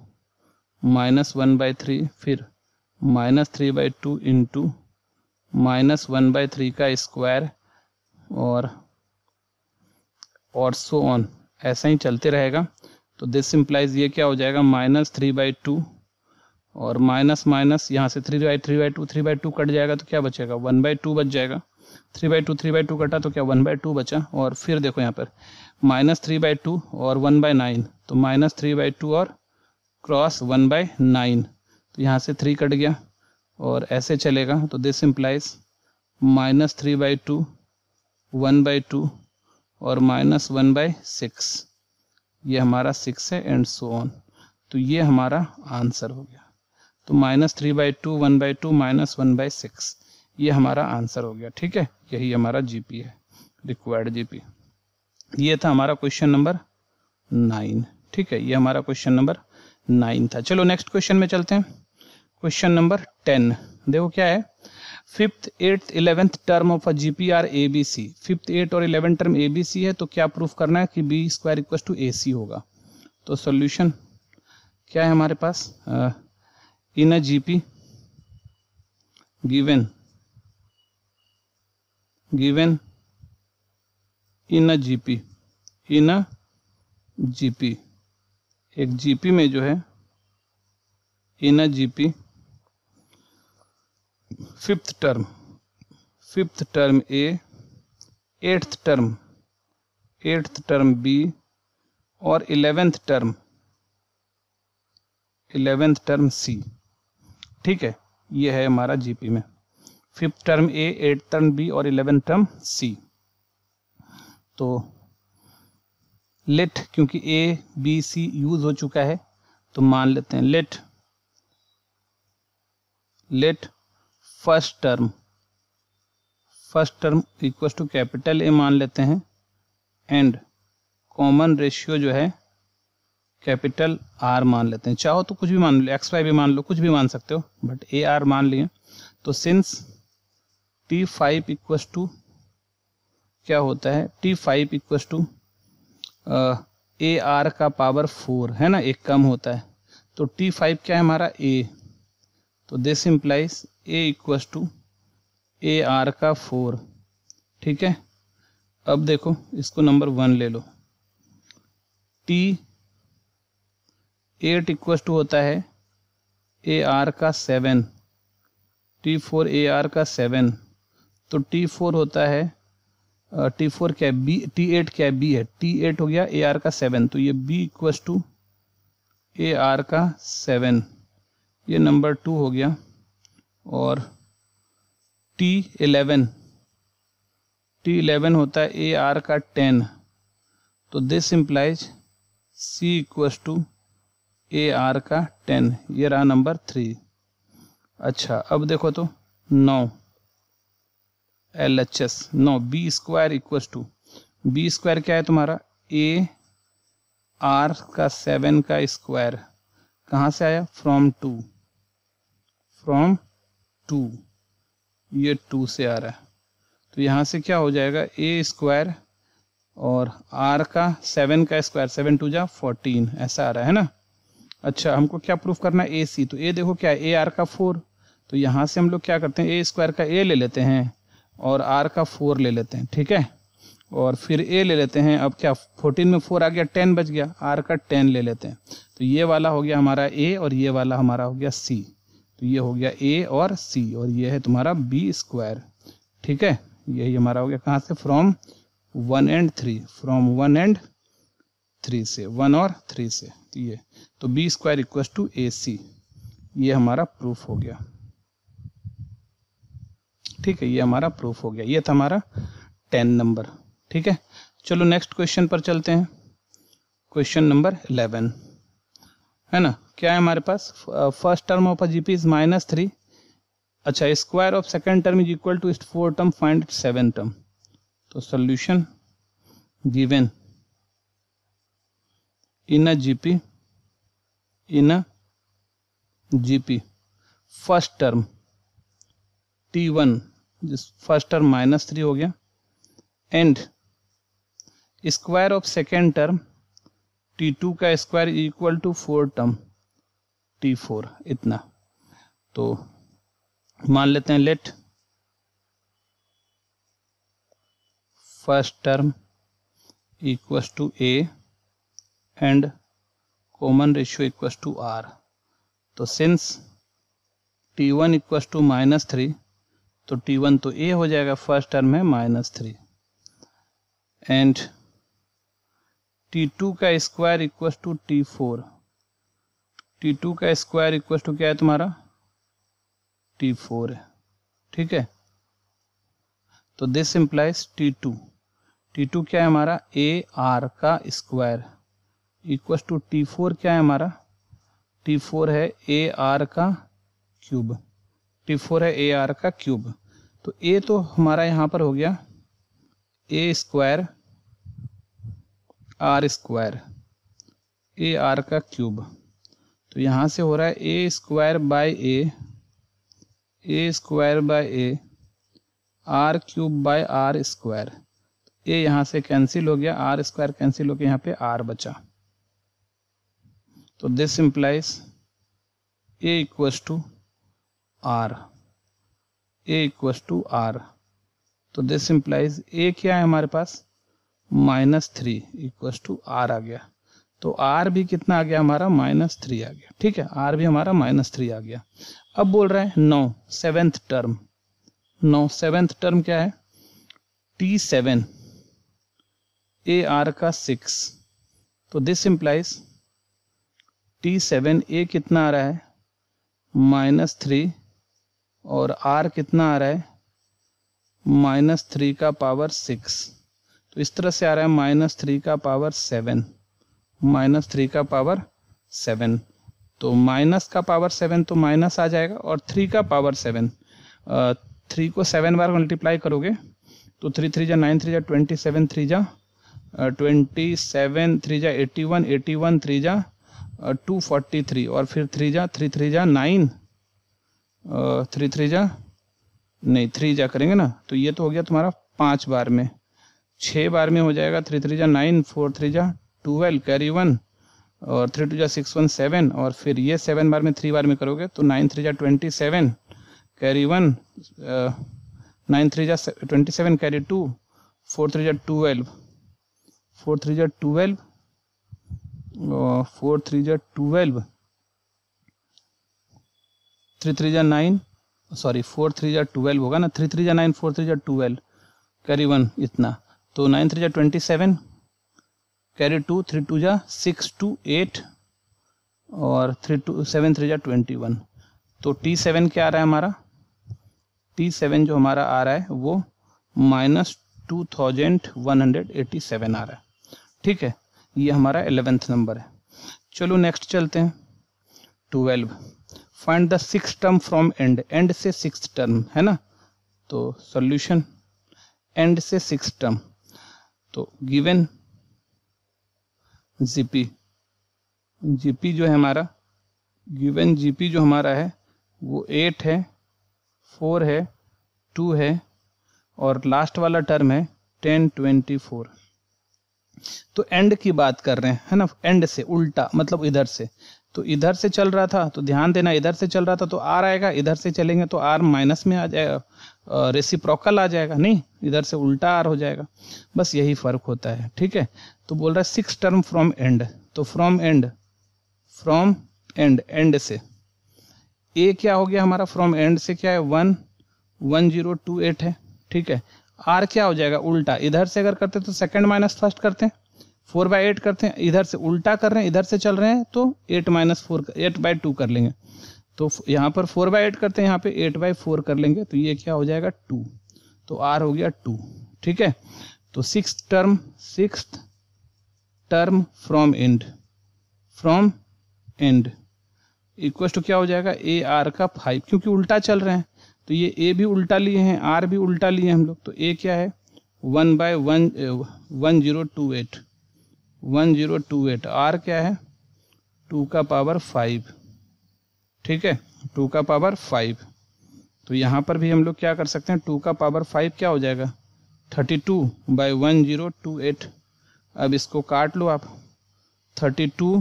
minus one by three फिर minus three by two into minus one by three का स्क्वायर और और सो ऑन ऐसा ही चलते रहेगा तो दिस इम्प्लाइज ये क्या हो जाएगा माइनस थ्री बाई टू और माइनस माइनस यहाँ से three by three by two three by two cut जाएगा तो क्या बचेगा वन बाई टू बच जाएगा three by two three by two कटा तो क्या वन बाई टू बचा और फिर देखो यहाँ पर माइनस थ्री बाई टू और वन बाई नाइन तो माइनस थ्री बाई टू और क्रॉस वन बाई नाइन तो यहाँ से थ्री कट गया और ऐसे चलेगा तो this implies minus three by two one by two और माइनस वन बाई सिक्स ये हमारा सिक्स है एंड सो ऑन तो ये हमारा आंसर हो गया तो minus three by two one by two minus one by six ये हमारा आंसर हो गया ठीक है यही हमारा जीपी है रिक्वायर्ड जीपी ये था हमारा क्वेश्चन नंबर नाइन ठीक है ये हमारा क्वेश्चन नंबर नाइन था चलो नेक्स्ट क्वेश्चन में चलते हैं क्वेश्चन नंबर टेन देखो क्या है fifth eighth eleventh term of a G P are A B C fifth eight और eleven term A B C है तो क्या प्रूफ करना है कि B square equal to A C होगा तो सॉल्यूशन क्या है हमारे पास uh, in a gp given given in a gp in a gp एक जीपी में जो है in a GP fifth term fifth term A eighth term eighth term B और eleventh term eleventh term C ठीक है ये है हमारा जीपी में fifth term A eight term B और इलेवेंथ टर्म सी तो लेट क्योंकि ए बी सी यूज हो चुका है तो मान लेते हैं let let first term first term equal to capital A मान लेते हैं एंड कॉमन रेशियो जो है कैपिटल आर मान लेते हैं चाहो तो कुछ भी मान लो एक्स वाई भी मान लो कुछ भी मान सकते हो बट ए आर मान लिए तो since T five equals to क्या होता है T five equals to A R का पावर फोर है ना एक कम होता है तो टी फाइव क्या है हमारा ए तो this implies A equals to A R का फोर ठीक है अब देखो इसको नंबर वन ले लो टी एट इक्वस टू होता है ए आर का seven T four A are का सेवन तो टी फोर होता है टी फोर क्या बी टी एट क्या बी है टी एट हो गया ए आर का सेवन तो ये B equals to A R का सेवन ये नंबर टू हो गया और टी एलेवन टी एलेवन होता है ए आर का टेन तो this implies C equals to A R का टेन ये रहा नंबर थ्री अच्छा अब देखो तो now L H S now B square equal to B square क्या है तुम्हारा ए आर का सेवन का स्क्वायर कहाँ से आया फ्रॉम टू फ्रॉम टू ये टू से आ रहा है तो यहाँ से क्या हो जाएगा ए स्क्वायर और आर का सेवन का स्क्वायर सेवन टू जा फोर्टीन ऐसा आ रहा है ना अच्छा हमको क्या प्रूफ करना है ए सी तो ए देखो क्या है ए आर का फोर तो यहाँ से हम लोग क्या करते हैं ए स्क्वायर का ए ले लेते हैं और आर का फोर ले लेते हैं ठीक है और फिर ए ले लेते हैं अब क्या फोर्टीन में फोर आ गया टेन बच गया आर का टेन ले लेते हैं तो ये वाला हो गया हमारा ए और ये वाला हमारा हो गया सी तो ये हो गया ए और सी और ये है तुम्हारा बी स्क्वायर ठीक है यही हमारा हो गया कहाँ से from one and three from one and three से वन और थ्री से तो ये तो B square equal to A C ये हमारा प्रूफ हो गया ठीक है ये हमारा प्रूफ हो गया ये था हमारा टेन नंबर ठीक है चलो नेक्स्ट क्वेश्चन पर चलते हैं क्वेश्चन नंबर इलेवन है ना क्या है हमारे पास first term of a GP is minus three अच्छा square of second term is equal to its four term find it seven term तो solution given in a GP GP first term T one जिस फर्स्ट टर्म माइनस थ्री हो गया and square of second term T two का square equal to four term T four इतना तो मान लेते हैं let first term equal to A and common ratio equals to R तो since T one equal to minus three तो टी वन तो ए हो जाएगा फर्स्ट टर्म है minus three and T two का square equals to T four T two का स्क्वायर इक्वस टू क्या है तुम्हारा टी फोर है ठीक है तो this implies T two T two क्या है हमारा ए आर का square equals to T four क्या है हमारा टी फोर है ए आर का क्यूब टी फोर है ए आर का क्यूब तो ए तो हमारा यहाँ पर हो गया ए square R square A are का क्यूब तो यहाँ से हो रहा है A square by A A square by A are cube by R square A यहाँ से कैंसिल हो गया आर स्क्वायर कैंसिल हो गया यहाँ पे आर बचा तो this implies A equals to R A equals to R तो दिस इम्प्लाइज ए क्या है हमारे पास minus three equals to R आ गया तो आर भी कितना आ गया हमारा माइनस थ्री आ गया ठीक है आर भी हमारा माइनस थ्री आ गया अब बोल रहे हैं now seventh term now seventh term क्या है टी सेवन ए आर का सिक्स तो this implies T seven A कितना आ रहा है माइनस थ्री और आर कितना आ रहा है माइनस थ्री का पावर सिक्स तो इस तरह से आ रहा है माइनस थ्री का पावर सेवन माइनस थ्री का पावर सेवन तो माइनस का पावर सेवन तो माइनस आ जाएगा और थ्री का पावर सेवन थ्री को सेवन बार मल्टीप्लाई करोगे तो थ्री थ्री जा नाइन थ्री जा ट्वेंटी सेवन थ्री जा ट्वेंटी सेवन थ्री जा eighty one eighty one three जा टू फोर्टी थ्री और फिर थ्री जा थ्री थ्री जा नाइन थ्री थ्री जा नहीं थ्री जा करेंगे ना तो ये तो हो गया तुम्हारा पाँच बार में छः बार में हो जाएगा थ्री थ्री जा नाइन फोर थ्री जा ट्वेल्व कैरी वन और थ्री टू जा सिक्स वन सेवन और फिर ये सेवन बार में थ्री बार में करोगे तो नाइन थ्री जा twenty seven carry one nine three जा twenty seven carry two four three जा ट्वेल्व फोर थ्री जा ट्वेल्व फोर थ्री जा ट्वेल्व थ्री थ्री जा नाइन सॉरी फोर थ्री जा ट्वेल्व होगा ना थ्री थ्री जा नाइन फोर थ्री जा ट्वेल्व कैरी वन इतना तो नाइन थ्री जा twenty seven carry two three two जा सिक्स टू एट और थ्री टू सेवन थ्री जा ट्वेंटी वन तो टी सेवन क्या आ रहा है हमारा टी सेवन जो हमारा आ रहा है वो minus two thousand one hundred eighty seven आ रहा है ठीक है ये हमारा एलेवेंथ नंबर है चलो नेक्स्ट चलते हैं twelve find the six term from end end से सिक्स टर्म है ना तो सॉल्यूशन एंड से सिक्स टर्म तो गिवन जीपी जीपी जो है हमारा गिवन जीपी जो हमारा है वो एट है फोर है टू है और लास्ट वाला टर्म है टेन ट्वेंटी फोर तो एंड की बात कर रहे हैं है ना एंड से उल्टा मतलब इधर से तो इधर से चल रहा था तो ध्यान देना इधर से चल रहा था तो आर आएगा इधर से चलेंगे तो आर माइनस में आ जाएगा रेसिप्रोकल आ जाएगा नहीं इधर से उल्टा आर हो जाएगा बस यही फर्क होता है ठीक है तो बोल रहा है सिक्स टर्म फ्रॉम एंड तो from end from end end से ए क्या हो गया हमारा फ्रॉम एंड से क्या है one one zero two eight है ठीक है आर क्या हो जाएगा उल्टा इधर से अगर करते तो सेकेंड माइनस फर्स्ट करते हैं फोर बाई एट करते हैं इधर से उल्टा कर रहे हैं इधर से चल रहे हैं तो eight minus four eight by two कर लेंगे तो यहाँ पर फोर बाई एट करते हैं यहाँ पे एट बाई फोर कर लेंगे तो ये क्या हो जाएगा टू तो आर हो गया टू ठीक है तो six term six term from end from end equal to क्या हो जाएगा ए आर का फाइव क्योंकि उल्टा चल रहे हैं तो ये ए भी उल्टा लिए हैं आर भी उल्टा लिए हम लोग तो ए क्या है one by one one zero two eight one zero two eight R क्या है टू का पावर फाइव ठीक है टू का पावर फाइव तो यहाँ पर भी हम लोग क्या कर सकते हैं टू का पावर फाइव क्या हो जाएगा thirty two by one zero two eight अब इसको काट लो आप थर्टी टू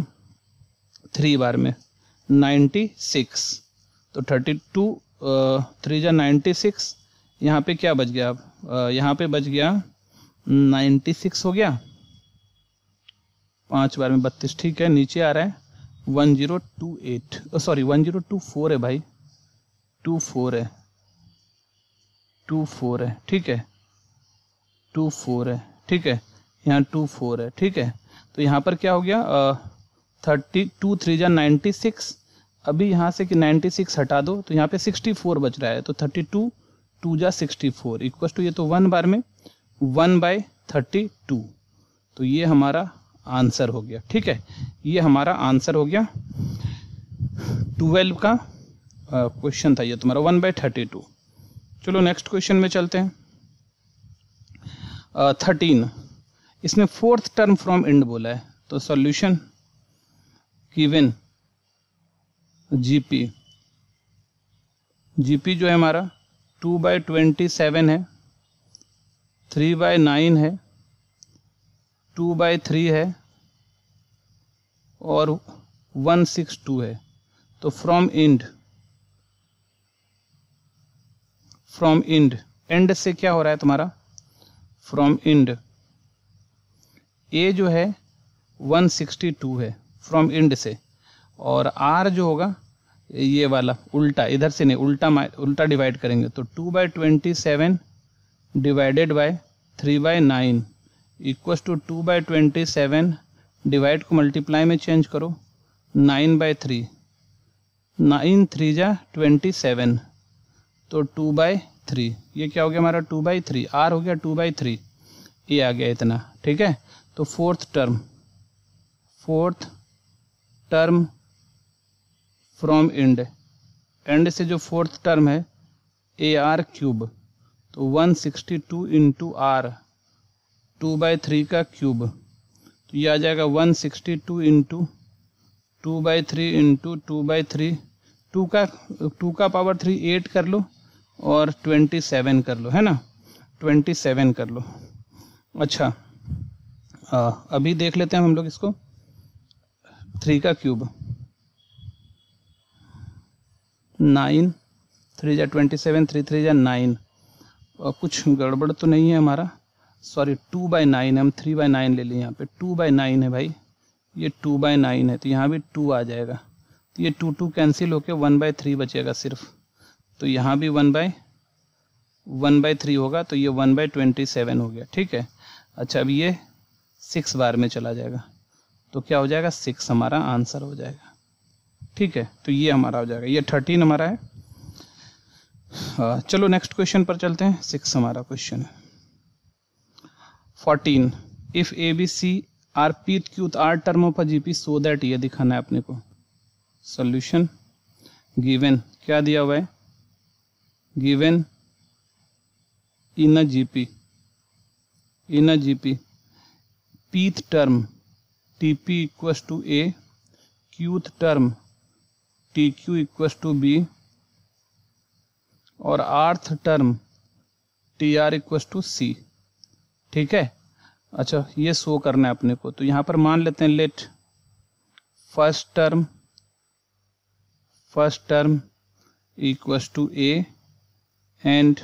थ्री बार में नाइन्टी सिक्स तो थर्टी टू थ्री जा नाइन्टी सिक्स यहाँ पर क्या बच गया अब यहाँ पे बच गया नाइन्टी सिक्स हो गया पाँच बार में बत्तीस ठीक है नीचे आ रहा है one zero two eight sorry one zero two four है भाई टू फोर है टू फोर है ठीक है टू फोर है ठीक है यहाँ टू फोर है ठीक है तो यहाँ पर क्या हो गया थर्टी टू थ्री जा नाइन्टी सिक्स अभी यहाँ से कि 96 हटा दो तो यहाँ पे 64 बच रहा है तो 32 टू टू जा सिक्सटी फोर इक्वस टू ये तो वन बार में वन बाय थर्टी टू तो ये हमारा आंसर हो गया ठीक है ये हमारा आंसर हो गया ट्वेल्व का क्वेश्चन था ये तुम्हारा वन बाय थर्टी टू चलो नेक्स्ट क्वेश्चन में चलते हैं थर्टीन इसमें फोर्थ टर्म फ्रॉम इंड बोला है तो सॉल्यूशन गिवन जीपी जीपी जो है हमारा टू बाई ट्वेंटी सेवन है थ्री बाई नाइन है टू बाई थ्री है और वन सिक्स टू है तो from end from end end से क्या हो रहा है तुम्हारा फ्रॉम इंड ए जो है वन सिक्सटी टू है फ्रॉम इंड से और आर जो होगा ये वाला उल्टा इधर से नहीं उल्टा उल्टा डिवाइड करेंगे तो two by twenty seven divided by three by nine equals to two by twenty seven divide को मल्टीप्लाई में चेंज करो nine by three nine three जा ट्वेंटी सेवन तो टू बाई थ्री ये क्या हो गया हमारा टू बाई थ्री आर हो गया टू बाई थ्री ये आ गया इतना ठीक है तो fourth term fourth term from end end से जो फोर्थ टर्म है ए आर क्यूब तो 162 sixty two into R two by three का क्यूब तो ये आ जाएगा 162 sixty two into two by three into two by three two का टू का पावर थ्री एट कर लो और ट्वेंटी सेवन कर लो है ना ट्वेंटी सेवन कर लो अच्छा आ, अभी देख लेते हैं हम लोग इसको थ्री का क्यूब नाइन थ्री जै ट्वेंटी सेवन थ्री थ्री जै नाइन और कुछ गड़बड़ तो नहीं है हमारा सॉरी टू बाई नाइन हम थ्री बाई नाइन ले लिए यहाँ पे टू बाई नाइन है भाई ये टू बाई नाइन है तो यहाँ भी टू आ जाएगा तो ये टू टू कैंसिल होकर वन बाई थ्री बचेगा सिर्फ तो यहाँ भी one by one by three होगा तो ये वन बाई ट्वेंटी सेवन हो गया ठीक है अच्छा अब ये सिक्स बार में चला जाएगा तो क्या हो जाएगा सिक्स हमारा आंसर हो जाएगा ठीक है तो ये हमारा हो जाएगा ये थर्टीन हमारा है चलो नेक्स्ट क्वेश्चन पर चलते हैं सिक्स हमारा क्वेश्चन है fourteen if A B C are P Q R term of G P so that ये दिखाना है अपने को सोल्यूशन गिवन क्या दिया हुआ है given in a G P in a G P pth term T P इक्व to A qth term T Q equals to B और rth term T R equals to C ठीक है अच्छा ये शो करना है अपने को तो यहाँ पर मान लेते हैं let first term first term equals to A and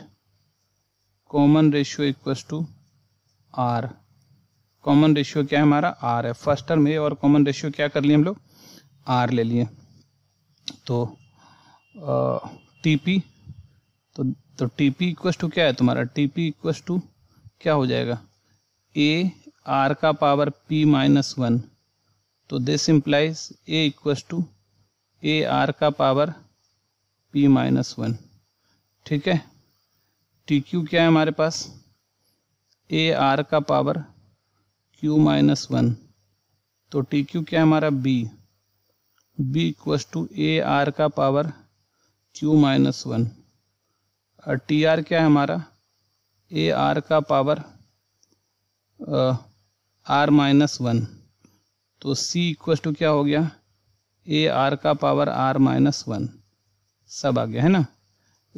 common ratio equals to R common ratio क्या है हमारा आर है फर्स्ट टर्म ए और कॉमन रेशियो क्या कर लिए हम लोग आर ले लिए तो टी पी तो तो टी पी इक्वस टू क्या है तुम्हारा टी पी इक्वस टू क्या हो जाएगा ए आर का पावर पी माइनस वन तो this implies A equals to A R का पावर पी माइनस वन ठीक है टी क्यू क्या है हमारे पास ए आर का पावर क्यू माइनस वन तो टी क्यू क्या है हमारा B B equals to A R का पावर क्यू माइनस वन और टी आर क्या है हमारा ए आर का पावर आर माइनस वन तो सी इक्वस टू क्या हो गया ए आर का पावर आर माइनस वन सब आ गया है ना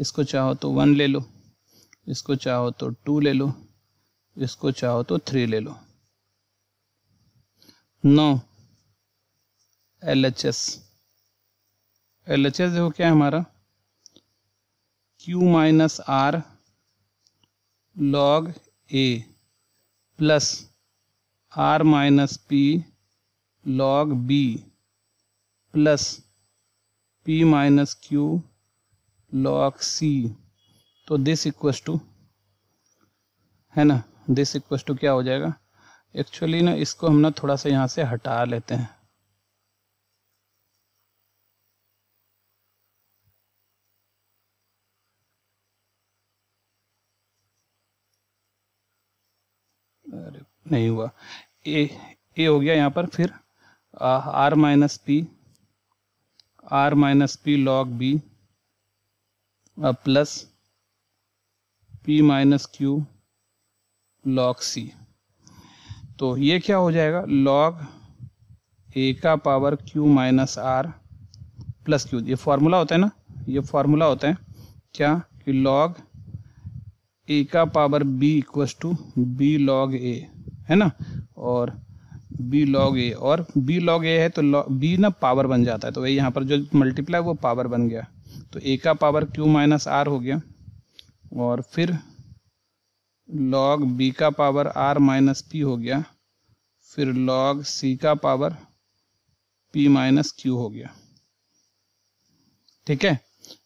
इसको चाहो तो वन ले लो इसको चाहो तो टू ले लो इसको चाहो तो थ्री ले लो now L H S L H S देखो क्या है हमारा क्यू माइनस आर लॉग ए plus R minus P log B plus P minus Q log C तो दिस इक्वस टू है ना दिस इक्वस टू क्या हो जाएगा एक्चुअली ना इसको हम ना थोड़ा सा यहाँ से हटा लेते हैं नहीं हुआ ए ए हो गया यहाँ पर फिर R minus P R minus P log B plus P minus Q log C तो ये क्या हो जाएगा लॉग ए का power Q minus are plus Q ये फार्मूला होता है ना ये फार्मूला होता है क्या कि लॉग ए का power B equals to B log A है ना और बी लॉग ए और बी लॉग ए है तो बी ना पावर बन जाता है तो वही यहाँ पर जो मल्टीप्लाई वो पावर बन गया तो ए का पावर क्यू माइनस आर हो गया और फिर लॉग बी का पावर आर माइनस पी हो गया फिर लॉग सी का पावर पी माइनस क्यू हो गया ठीक है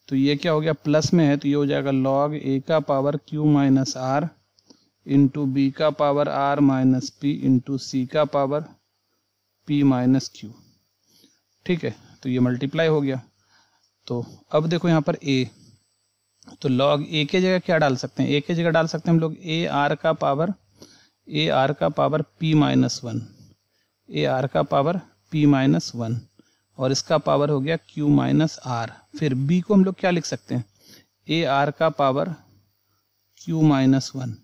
तो ये क्या हो गया प्लस में है तो ये हो जाएगा लॉग ए का power Q minus R into B का power are minus P into C का पावर पी माइनस क्यू ठीक है तो ये मल्टीप्लाई हो गया तो अब देखो यहाँ पर ए तो लॉग ए के जगह क्या डाल सकते हैं ए के जगह डाल सकते हैं हम लोग ए आर का पावर ए आर का power P minus one A are का पावर पी माइनस वन और इसका पावर हो गया क्यू माइनस आर फिर बी को हम लोग क्या लिख सकते हैं ए आर का पावर क्यू माइनस वन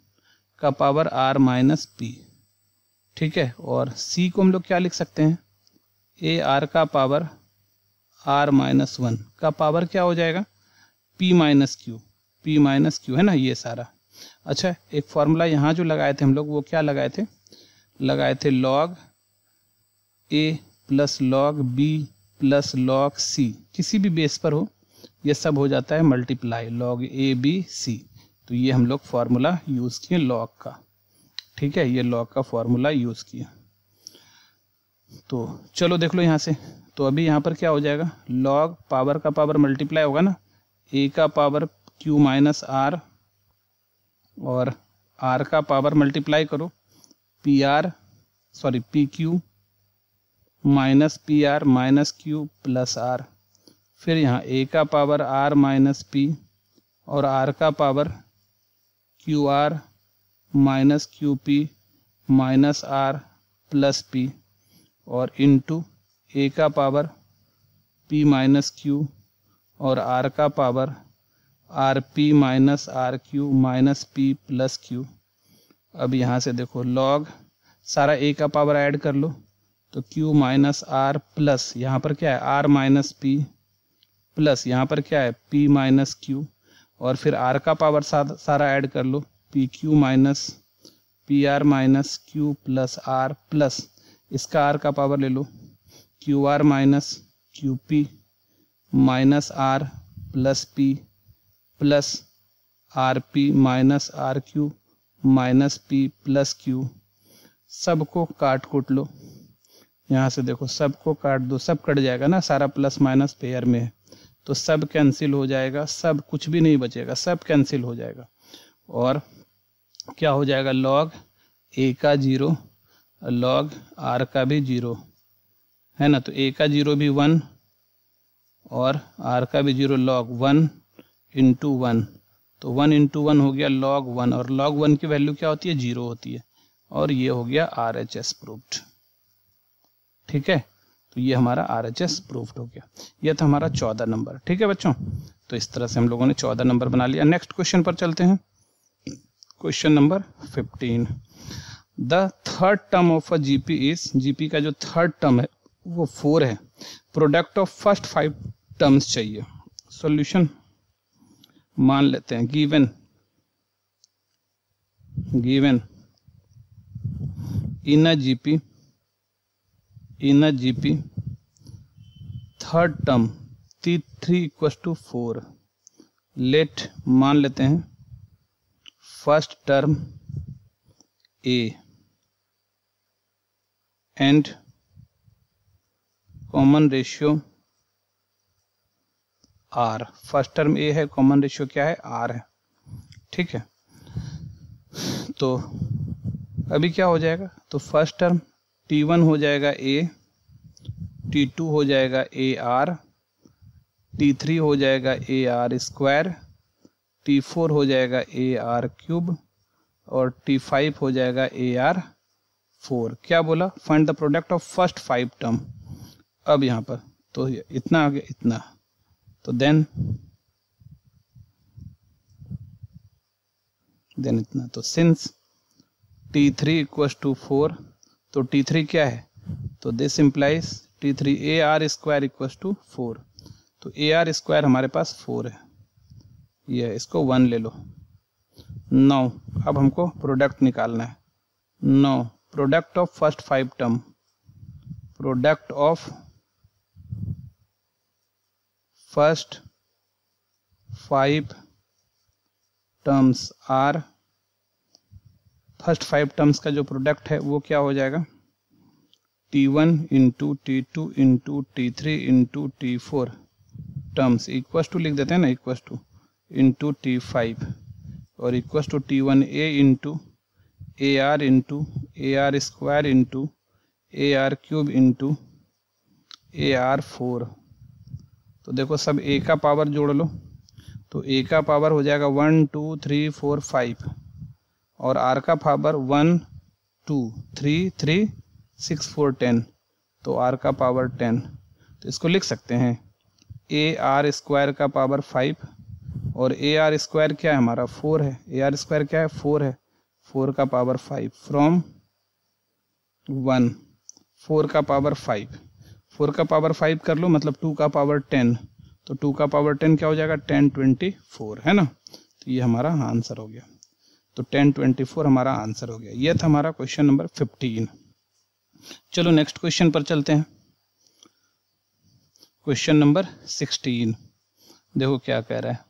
का पावर आर माइनस पी ठीक है और सी को हम लोग क्या लिख सकते हैं ए आर का पावर आर माइनस वन का पावर क्या हो जाएगा p minus q p minus q है ना ये सारा अच्छा एक फॉर्मूला यहाँ जो लगाए थे हम लोग वो क्या लगाए थे लगाए थे लॉग ए plus log B plus log c किसी भी बेस पर हो ये सब हो जाता है multiply log a B c तो ये हम लोग फार्मूला यूज़ किए लॉग का ठीक है ये लॉग का फार्मूला यूज़ किया तो चलो देख लो यहाँ से तो अभी यहाँ पर क्या हो जाएगा लॉग पावर का पावर मल्टीप्लाई होगा ना ए का पावर क्यू माइनस आर और आर का पावर मल्टीप्लाई करो p r sorry p q minus P R minus q plus r फिर यहाँ ए का पावर आर माइनस पी और आर का power q r minus q p minus are plus p और इनटू ए का पावर पी माइनस क्यू और आर का power r p minus r q minus p plus q अब यहाँ से देखो लॉग सारा ए का पावर ऐड कर लो तो क्यू माइनस आर प्लस यहाँ पर क्या है आर माइनस पी प्लस यहाँ पर क्या है पी माइनस क्यू और फिर आर का पावर सारा ऐड कर लो p q minus P R minus q plus r plus इसका आर का पावर ले लो q r minus q p minus are plus p plus r p minus r q minus p plus q सबको काट कूट लो यहाँ से देखो सबको काट दो सब कट जाएगा ना सारा प्लस माइनस पेयर में है तो सब कैंसिल हो जाएगा सब कुछ भी नहीं बचेगा सब कैंसिल हो जाएगा और क्या हो जाएगा लॉग ए का जीरो लॉग आर का भी जीरो है ना तो ए का जीरो भी वन और आर का भी zero log one into one तो वन इंटू वन हो गया लॉग वन और लॉग वन की वैल्यू क्या होती है जीरो होती है और ये हो गया आर एच एस प्रूफ ठीक है तो ये हमारा आर एच एस प्रूफ हो गया यह था हमारा चौदह नंबर ठीक है बच्चों तो इस तरह से हम लोगों ने चौदह नंबर बना लिया नेक्स्ट क्वेश्चन पर चलते हैं question number fifteen the third term of a GP is GP का जो थर्ड टर्म है वो फोर है product of first five terms चाहिए सोल्यूशन मान लेते हैं given given in a GP in a GP third term T three equals to four let मान लेते हैं first term a and common ratio r first term a है कॉमन रेशियो क्या है आर है ठीक है तो अभी क्या हो जाएगा तो फर्स्ट टर्म टी वन हो जाएगा ए टी टू हो जाएगा ए आर टी थ्री हो जाएगा A R square t four हो जाएगा ए आर क्यूब और टी फाइव हो जाएगा ए आर फोर क्या बोला find the product of first five term अब यहाँ पर तो इतना आ गया इतना तो देन देन इतना तो since t three equals to four तो टी थ्री क्या है तो this implies t three a are square equal to four तो ए आर स्क्वायर हमारे पास फोर है ये इसको वन ले लो नौ अब हमको प्रोडक्ट निकालना है now product of first five term product of first five terms are first five terms का जो प्रोडक्ट है वो क्या हो जाएगा t one into t two into t three into t four terms equals to लिख देते हैं ना equals to into t five और equals to t one a into a r into a are square into a are cube into a r four तो देखो सब ए का पावर जोड़ लो तो ए का पावर हो जाएगा one two three four five और आर का power one two three three six four ten तो आर का पावर टेन तो इसको लिख सकते हैं ए आर स्क्वायर का पावर फाइव और ए आर स्क्वायर क्या है हमारा फोर है ए आर स्क्वायर क्या है फोर है फोर का power five from one four का पावर फाइव फोर का पावर फाइव कर लो मतलब टू का पावर टेन तो टू का पावर टेन क्या हो जाएगा टेन ट्वेंटी फोर है ना तो ये हमारा आंसर हो गया तो टेन ट्वेंटी फोर हमारा आंसर हो गया यह था हमारा क्वेश्चन नंबर फिफ्टीन चलो नेक्स्ट क्वेश्चन पर चलते हैं क्वेश्चन नंबर सिक्सटीन देखो क्या कह रहा है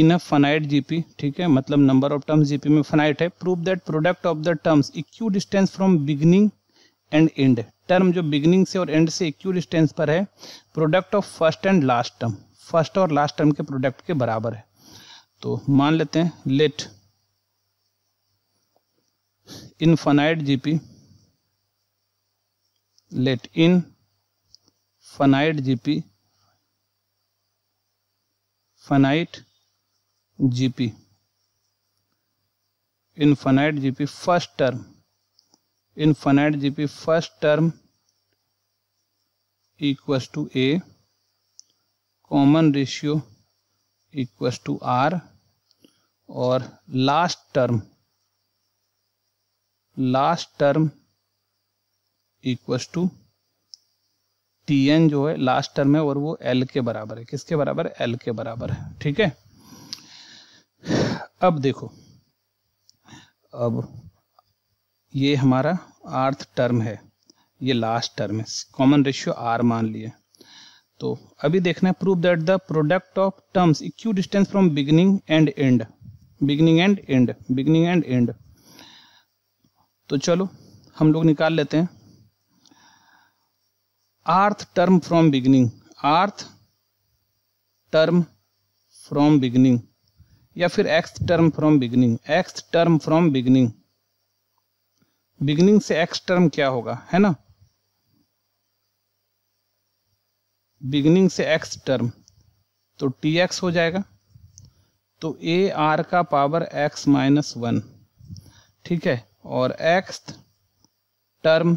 इन अ फनाइट जीपी ठीक है मतलब नंबर ऑफ टर्म्स जीपी में फनाइट है prove that product of the terms इक्यू distance from beginning and and term जो बिगनिंग से और एंड से इक्यू डिस्टेंस पर है product of first and last term first और लास्ट टर्म के प्रोडक्ट के बराबर है तो मान लेते हैं let infinite GP let infinite GP finite GP infinite GP first term infinite GP first term equals to a common ratio equals to r और last term last term equals to t n जो है लास्ट टर्म है और वो एल के बराबर है किसके बराबर एल के बराबर है ठीक है अब देखो अब ये हमारा आर्थ टर्म है ये लास्ट टर्म है कॉमन रेशियो आर मान लिए तो अभी देखना है prove that the product of terms इक्यू distance from beginning and end beginning and end beginning and end तो चलो हम लोग निकाल लेते हैं rth term from beginning rth term from beginning या फिर x term from beginning x term from beginning beginning से एक्स टर्म क्या होगा है ना बिगनिंग से एक्स टर्म तो टी एक्स हो जाएगा तो ए आर का पावर एक्स माइनस वन ठीक है और x term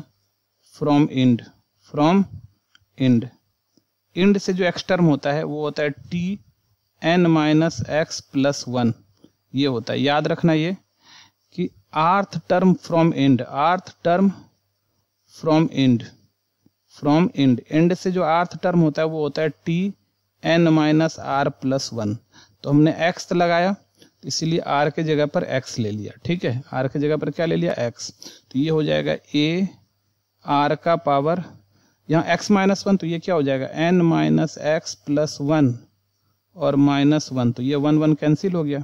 from end from end end से जो एक्स टर्म होता है वो होता है t n minus x plus one ये होता है याद रखना ये कि rth term from end rth term from end from end end से जो आर्थ टर्म होता है वो होता है t n minus are plus one तो हमने एक्स तो लगाया तो इसीलिए आर के जगह पर एक्स ले लिया ठीक है आर के जगह पर क्या ले लिया एक्स तो ये हो जाएगा ए आर का पावर यहाँ एक्स माइनस वन तो ये क्या हो जाएगा n minus x plus one और माइनस वन तो ये वन वन कैंसिल हो गया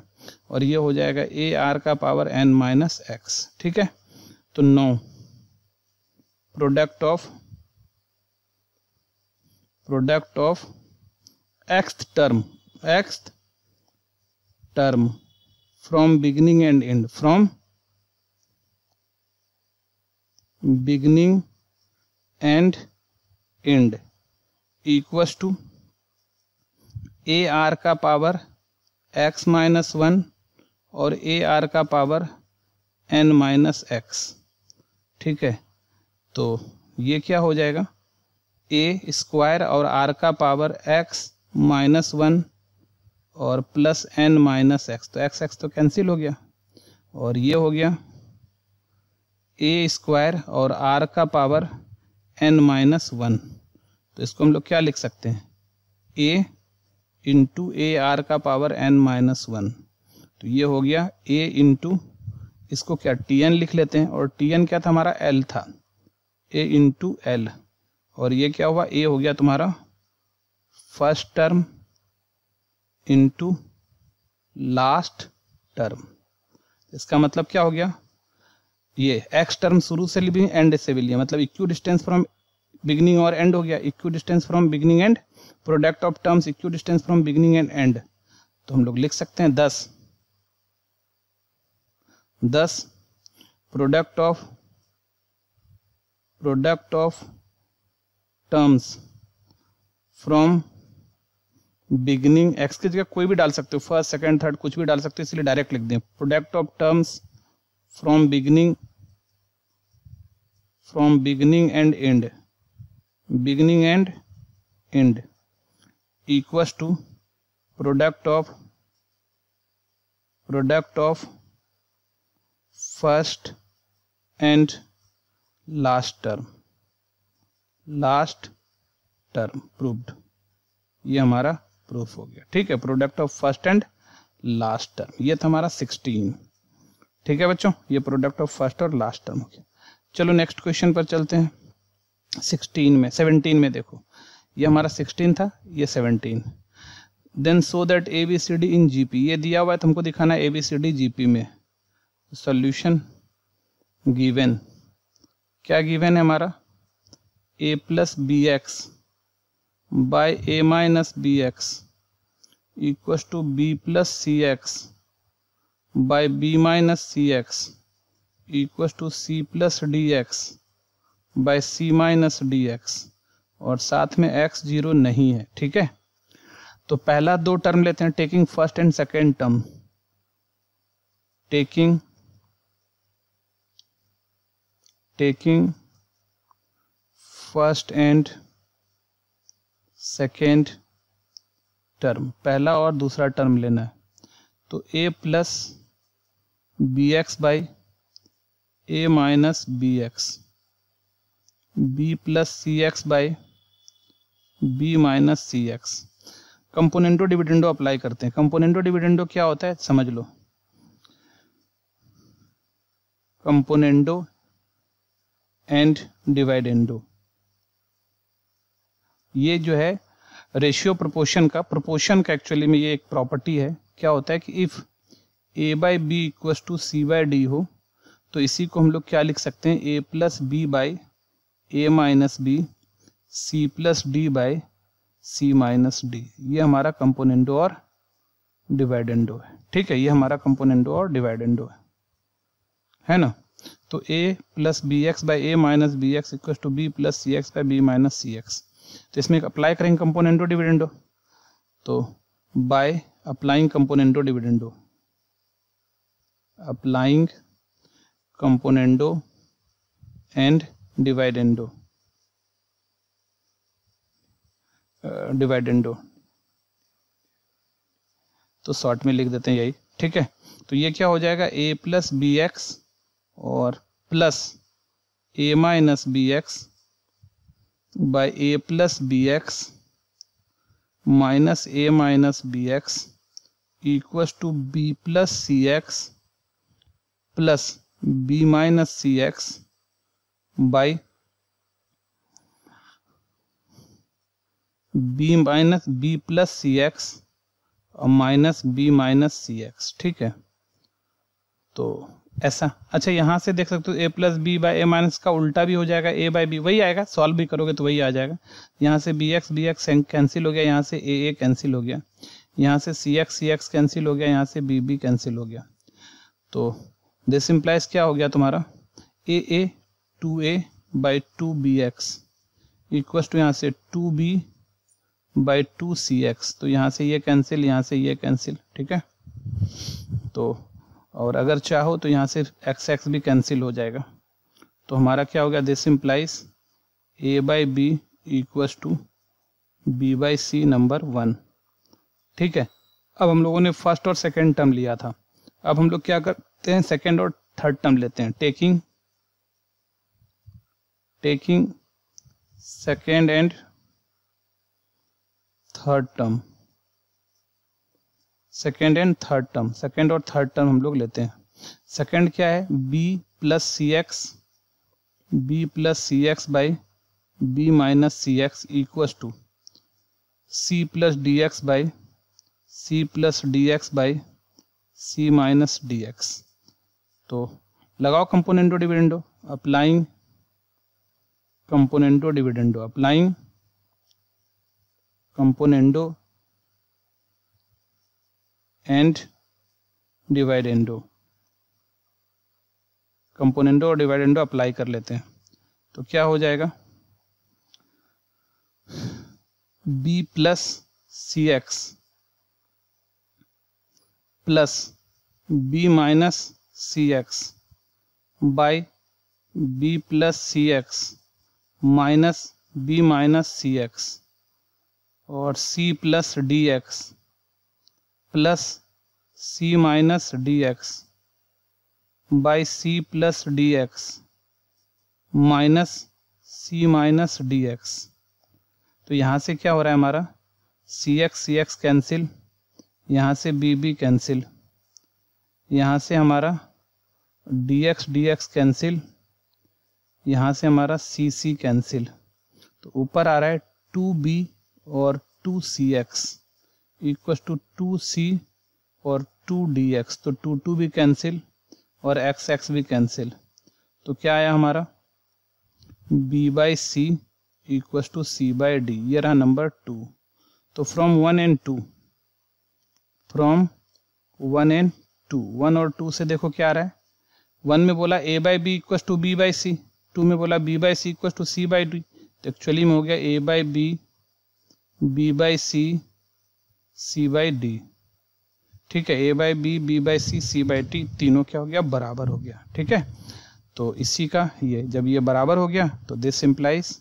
और ये हो जाएगा ए आर का पावर एन माइनस एक्स ठीक है तो now product of product of x term x term from beginning and end from beginning and end equals to a are का पावर एक्स माइनस वन और ए आर का पावर एन माइनस एक्स ठीक है तो ये क्या हो जाएगा ए स्क्वायर और आर का पावर एक्स माइनस वन और प्लस एन माइनस एक्स तो एक्स एक्स तो कैंसिल हो गया और ये हो गया ए स्क्वायर और आर का पावर एन माइनस वन तो इसको हम लोग क्या लिख सकते हैं ए इंटू ए आर का पावर एन माइनस वन तो ये हो गया ए इंटू इसको क्या टी एन लिख लेते हैं और टी एन क्या था हमारा एल था ए इंटू एल और ये क्या हुआ ए हो गया तुम्हारा first term into last term इसका मतलब क्या हो गया ये एक्स टर्म शुरू से भी एंड से भी लिया मतलब इक्यू डिस्टेंस फ्रॉम बिगनिंग और एंड हो गया इक्यू distance from beginning end product of terms इक्यू distance from beginning and end तो हम लोग लिख सकते हैं दस दस product of product of terms from beginning x की जगह कोई भी डाल सकते हो फर्स्ट सेकंड थर्ड कुछ भी डाल सकते हो इसलिए डायरेक्ट लिख दें product of terms from beginning from beginning and end beginning and end equal to product of product of first and last term last term proved ये हमारा प्रूफ हो गया ठीक है product of first and last term ये था हमारा सिक्सटीन ठीक है बच्चों ये प्रोडक्ट ऑफ फर्स्ट और लास्ट टर्म हो गया चलो नेक्स्ट क्वेश्चन पर चलते हैं सिक्सटीन में सेवनटीन में देखो ये हमारा सिक्सटीन था ये seventeen then so that a B c d in G P ये दिया हुआ है तुमको तो दिखाना a B c d G P में सोल्यूशन गिवेन क्या गिवेन है हमारा a plus b x by a minus bx equals to b plus cx by b minus cx equals to c plus dx by c minus dx और साथ में x जीरो नहीं है ठीक है तो पहला दो टर्म लेते हैं taking first and second term taking taking first and second term पहला और दूसरा टर्म लेना है तो a plus b x by a minus b x b plus c x by b minus c x componendo dividendo apply करते हैं कंपोनेंटो डिविडेंडो क्या होता है समझ लो कंपोनेंडो एंड डिवाइडेंडो ये जो है रेशियो प्रोपोर्शन का प्रोपोर्शन का एक्चुअली में ये एक प्रॉपर्टी है क्या होता है कि if a by b equals to c by d हो तो इसी को हम लोग क्या लिख सकते हैं a plus b by a minus b c plus d by c minus d ये हमारा कंपोनेंटो और डिवाइडेंडो है ठीक है ये हमारा कंपोनेंटो और डिवाइडेंडो है है ना तो a plus b x by a minus b x equal to b plus c x by b minus c x तो इसमें अप्लाई करेंगे कंपोनेंटो डिविडेंडो तो by applying componendo dividendo applying componendo and dividendo dividendo तो शॉर्ट में लिख देते हैं यही ठीक है तो ये क्या हो जाएगा ए प्लस बी एक्स और plus a minus b x by a plus bx minus a minus bx equals to b plus cx plus b minus cx by b minus b plus c x और minus b minus c x ठीक है तो ऐसा अच्छा यहाँ से देख सकते हो a plus b by a minus का उल्टा भी हो जाएगा ए बाई बी वही आएगा सॉल्व भी करोगे तो वही आ जाएगा यहाँ से b x b x cancel हो गया यहाँ से ए ए कैंसिल हो गया यहाँ से c x c x cancel हो गया यहाँ से बी बी कैंसिल हो गया तो दिस इम्प्लाइज क्या हो गया तुम्हारा a a two a by two b x equal to यहाँ से two b by two c x तो यहाँ से ये कैंसिल यहाँ से ये कैंसिल ठीक है तो और अगर चाहो तो यहाँ से एक्स एक्स भी कैंसिल हो जाएगा तो हमारा क्या हो गया this implies a by b equals to b by c number one ठीक है अब हम लोगों ने फर्स्ट और सेकेंड टर्म लिया था अब हम लोग क्या करते हैं सेकेंड और थर्ड टर्म लेते हैं taking taking second and third term second and third term second और थर्ड टर्म हम लोग लेते हैं सेकेंड क्या है b plus c x b plus c x by b minus c x equals to c plus d x by c plus d x by c minus d x तो लगाओ componendo dividendo applying componendo dividendo applying componendo and dividendo componendo और डिवाइडेंडो अप्लाई कर लेते हैं तो क्या हो जाएगा b plus c x plus b minus c x by b plus c x minus b minus c x और c plus d x plus c minus d x by c plus d x minus c minus d x तो यहाँ से क्या हो रहा है हमारा c x c x cancel यहाँ से बी बी कैंसिल यहाँ से हमारा d x d x cancel यहाँ से हमारा सी सी कैंसिल तो ऊपर आ रहा है टू बी और two c x equals to two c और टू डी एक्स तो टू टू भी कैंसिल और एक्स एक्स भी कैंसिल तो क्या आया हमारा b by c equals to c by d ये रहा नंबर टू तो from one and two from one and two one और टू से देखो क्या आ रहा है वन में बोला a by b equals to b by c two में बोला b by c equals to c by d तो एक्चुअली में हो गया a by b b by c c by d ठीक है a by b b by c c by t तीनों क्या हो गया बराबर हो गया ठीक है तो इसी का ये जब ये बराबर हो गया तो this implies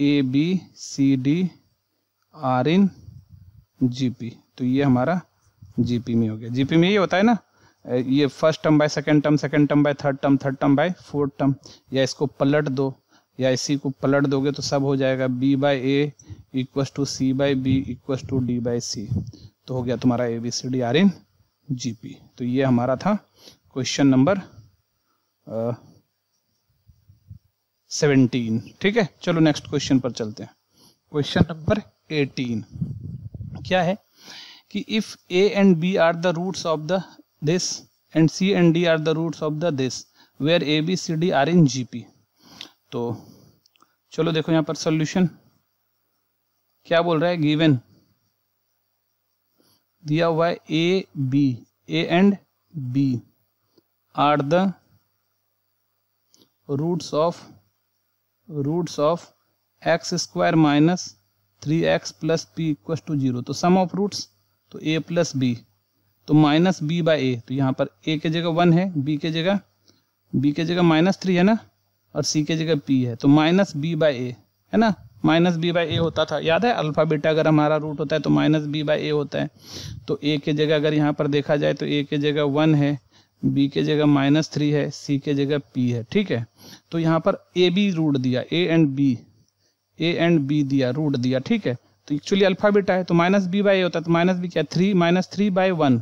a B c d are in G तो ये हमारा जी में हो गया जी में ये होता है ना ये first term by second term second term by third term third term by fourth term या इसको पलट दो या इसी को पलट दोगे तो सब हो जाएगा b by a equal to c by b equal to d by c तो हो गया तुम्हारा a B c d are in G P तो ये हमारा था क्वेश्चन नंबर सेवेंटीन ठीक है चलो नेक्स्ट क्वेश्चन पर चलते हैं क्वेश्चन नंबर एटीन क्या है कि if a and b are the roots of the this and c and d are the roots of the this where a B c d are in G P तो चलो देखो यहाँ पर सोल्यूशन क्या बोल रहा है गिवन दिया हुआ है a b a and b are the roots of roots of x square minus three x plus p इक्व to zero तो सम ऑफ रूट्स तो ए प्लस बी तो माइनस बी बाई ए तो यहाँ पर ए के जगह वन है बी के जगह बी के जगह माइनस थ्री है ना और सी के जगह पी है तो माइनस बी बाई ए है ना माइनस बी बाई ए होता था याद है अल्फा बीटा अगर हमारा रूट होता है तो माइनस बी बाई ए होता है तो ए के जगह अगर यहाँ पर देखा जाए तो ए के जगह वन है बी के जगह माइनस थ्री है सी के जगह पी है ठीक है तो यहाँ पर ए बी रूट दिया a and b a and b दिया रूट दिया ठीक है तो एक्चुअली अल्फा बीटा है तो माइनस बी बाई ए होता है तो माइनस बी क्या three minus three by one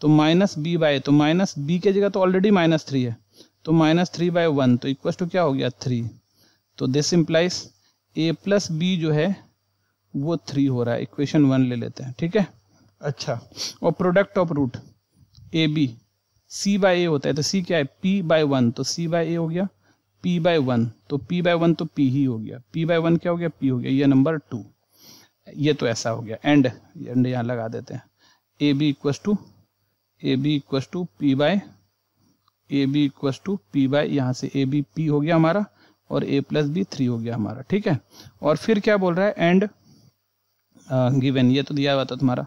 तो माइनस बी बाई तो माइनस बी के जगह तो ऑलरेडी माइनस थ्री है तो माइनस थ्री बाई वन तो इक्व टू क्या हो गया थ्री तो this implies a plus b जो है वो थ्री हो रहा है इक्वेशन वन ले लेते हैं ठीक है अच्छा और product of root a B c by a होता है तो सी क्या है पी बाय वन तो सी बाय ए हो गया पी बाय वन तो पी बाय वन तो पी ही हो गया पी बाय वन क्या हो गया पी हो गया ये नंबर टू ये तो ऐसा हो गया एंड एंड यहाँ लगा देते हैं a b equal to a b equal to p by a b equal to p by यहाँ से ए बी पी हो गया हमारा और ए प्लस बी थ्री हो गया हमारा ठीक है और फिर क्या बोल रहा है एंड गिवेन ये तो दिया हुआ था तुम्हारा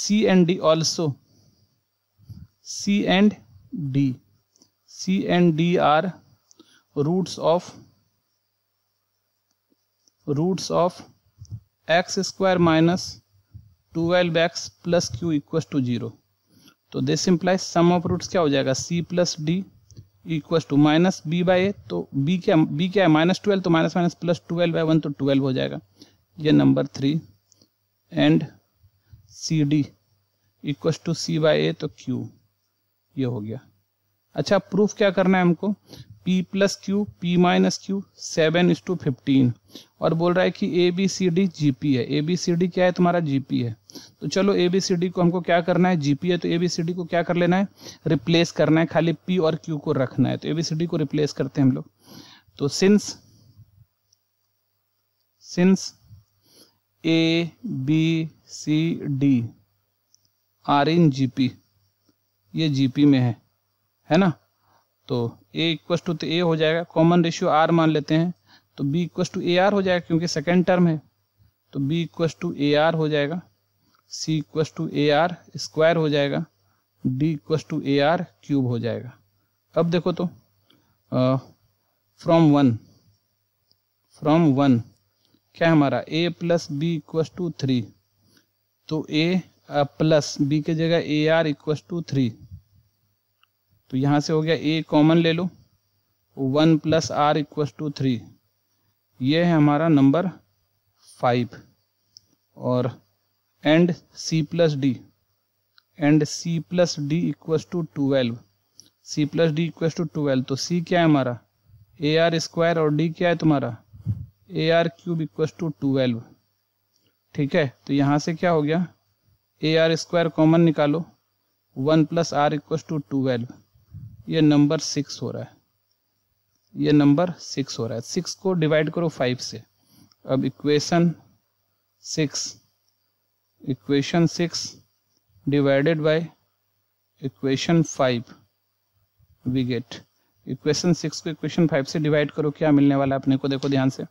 c and d also c and d c and d are roots of roots of x square minus twelve x plus q equal to zero तो this implies sum of roots क्या हो जाएगा c plus d equal to minus b by a तो बी क्या बी क्या है माइनस ट्वेल्व तो माइनस माइनस प्लस ट्वेल्व है वन तो ट्वेल्व हो जाएगा ये number three and C d equal to c by a तो क्यू ये हो गया अच्छा प्रूफ क्या करना है हमको p plus q p minus q seven is to fifteen और बोल रहा है कि a B c d G P है ए बी सी डी क्या है तुम्हारा जी पी है तो चलो ए बी सी डी को हमको क्या करना है जी पी है तो ए बी सी डी को क्या कर लेना है रिप्लेस करना है खाली पी और क्यू को रखना है तो ए बी सी डी को रिप्लेस करते हैं हम लोग तो since since a B c d are in G P ये जी पी में है है ना तो ए इक्वस टू तो ए हो जाएगा कॉमन रेशियो आर मान लेते हैं तो b equals to A R हो जाएगा क्योंकि सेकेंड टर्म है तो b equals to A R हो जाएगा c equals to A R square हो जाएगा d equals to A R cube हो जाएगा अब देखो तो फ्रॉम वन फ्रॉम वन क्या हमारा a plus B equals to three तो ए प्लस बी के जगह a are equals to three तो यहाँ से हो गया ए कॉमन ले लो one plus r equal to three ये है हमारा नंबर फाइव और and C plus D and C plus D equals to twelve C plus D equals to twelve तो सी क्या है हमारा ए आर स्क्वायर और डी क्या है तुम्हारा A R cube equals to twelve ठीक है तो यहाँ से क्या हो गया ए आर स्क्वायर कॉमन निकालो one plus r equals to twelve ये नंबर सिक्स हो रहा है ये नंबर सिक्स हो रहा है सिक्स को डिवाइड करो फाइव से अब equation six equation six divided by equation five we get equation six को इक्वेशन फाइव से डिवाइड करो क्या मिलने वाला है अपने को देखो ध्यान से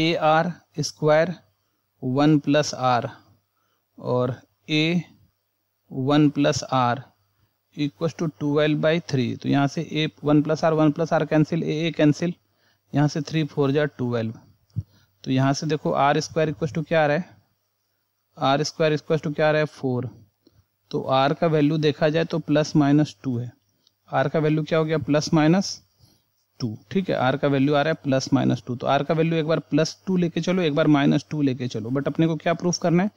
a are square one plus r और a one plus r equal to twelve by three तो यहाँ से a one plus r one plus r cancel a a cancel यहाँ से थ्री फोर जार ट्वेल्व तो यहाँ से देखो आर स्क्वायर इक्व टू क्या आ रहा है आर स्क्वायर इक्व टू क्या आ रहा है फोर तो आर का वैल्यू देखा जाए तो प्लस माइनस टू है आर का वैल्यू क्या हो गया प्लस माइनस टू ठीक है आर का वैल्यू आ रहा है प्लस माइनस टू तो आर का वैल्यू एक बार प्लस टू लेके चलो एक बार माइनस टू लेके चलो बट अपने को क्या प्रूफ करना है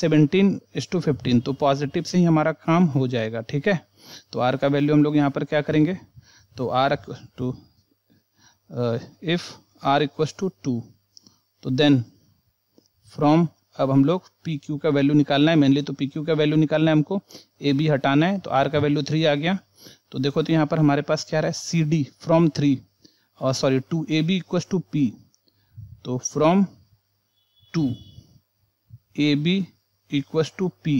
सेवनटीन इस टू फिफ्टीन तो पॉजिटिव से ही हमारा काम हो जाएगा ठीक है तो आर का वैल्यू हम लोग यहाँ पर क्या करेंगे तो r two if r equals to two तो देन फ्रॉम अब हम लोग पी क्यू का वैल्यू निकालना है मेनली तो पी क्यू का वैल्यू निकालना है हमको ए बी हटाना है तो आर का वैल्यू थ्री आ गया तो देखो तो यहाँ पर हमारे पास क्या रहा है सी डी फ्रॉम थ्री और sorry two a b equals to p तो from two a b equals to p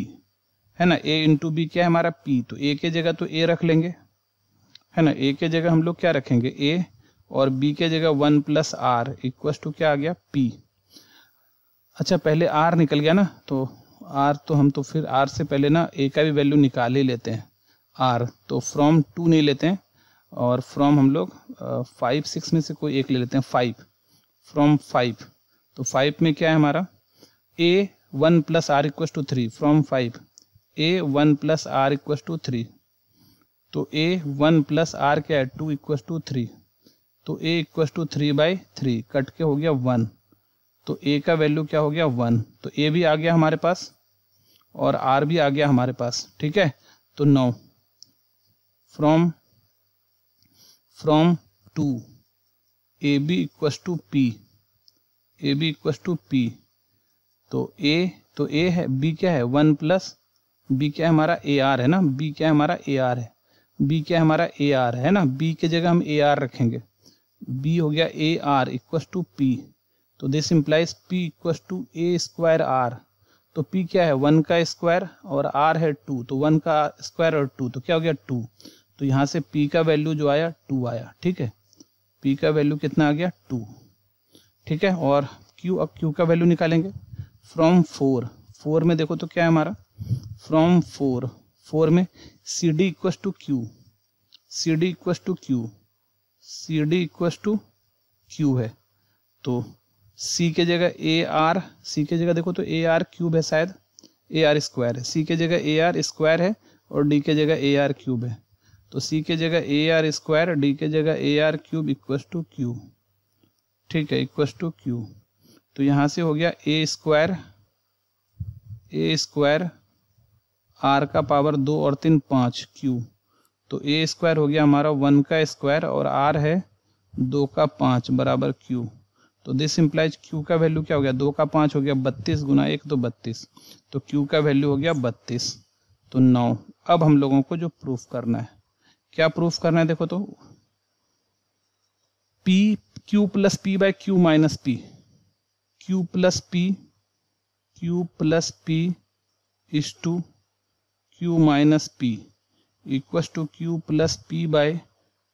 है ना ए इंटू बी क्या है हमारा पी तो ए के जगह तो ए रख लेंगे है ना ए के जगह हम लोग क्या रखेंगे ए और बी के जगह one plus r equal to क्या आ गया पी अच्छा पहले आर निकल गया ना तो आर तो हम तो फिर आर से पहले ना ए का भी वैल्यू निकाल ही लेते हैं आर तो फ्रॉम टू नहीं लेते हैं और फ्रॉम हम लोग फाइव सिक्स में से कोई एक ले लेते हैं फाइव फ्रॉम फाइव तो फाइव में क्या है हमारा a one plus r equal to three from five a one plus r equal to three तो ए वन प्लस आर क्या है टू इक्व टू थ्री तो a equal to three by three cut के हो गया वन तो ए का वैल्यू क्या हो गया वन तो ए भी आ गया हमारे पास और आर भी आ गया हमारे पास ठीक है तो नौ from from two a b equal to p a b equal to p तो ए तो ए है बी क्या है वन प्लस बी क्या हमारा ए आर है ना बी क्या हमारा ए आर है बी क्या हमारा ए आर है ना बी के जगह हम ए आर रखेंगे बी हो गया ए आर इक्व टू पी तो this implies p इक्व to a square r तो पी क्या है वन का स्क्वायर और आर है टू तो वन का स्क्वायर और टू तो क्या हो गया टू तो यहाँ से पी का वैल्यू जो आया टू आया ठीक है पी का वैल्यू कितना आ गया टू ठीक है और क्यू अब क्यू का वैल्यू निकालेंगे फ्रॉम फोर फोर में देखो तो क्या है हमारा फ्रॉम फोर फोर में c d equal to q c d equal to q c d equal to q है तो सी के जगह ए आर सी के जगह देखो तो ए आर क्यूब है शायद ए आर स्क्वायर है सी के जगह ए आर स्क्वायर है और डी के जगह ए आर क्यूब है तो सी के जगह ए आर स्क्वायर डी के जगह a are cube equals to q ठीक है इक्वस टू क्यू तो यहाँ से हो गया ए स्क्वायर ए स्क्वायर आर का पावर दो और तीन पाँच क्यू तो ए स्क्वायर हो गया हमारा वन का स्क्वायर और आर है दो का पाँच बराबर क्यू तो दिस इम्प्लाइज क्यू का वैल्यू क्या हो गया दो का पाँच हो गया बत्तीस गुना एक तो बत्तीस तो क्यू का वैल्यू हो गया बत्तीस तो नौ अब हम लोगों को जो प्रूफ करना है क्या प्रूफ करना है देखो तो p q plus p by q minus p q plus p q plus p is two q minus p equals to q plus p by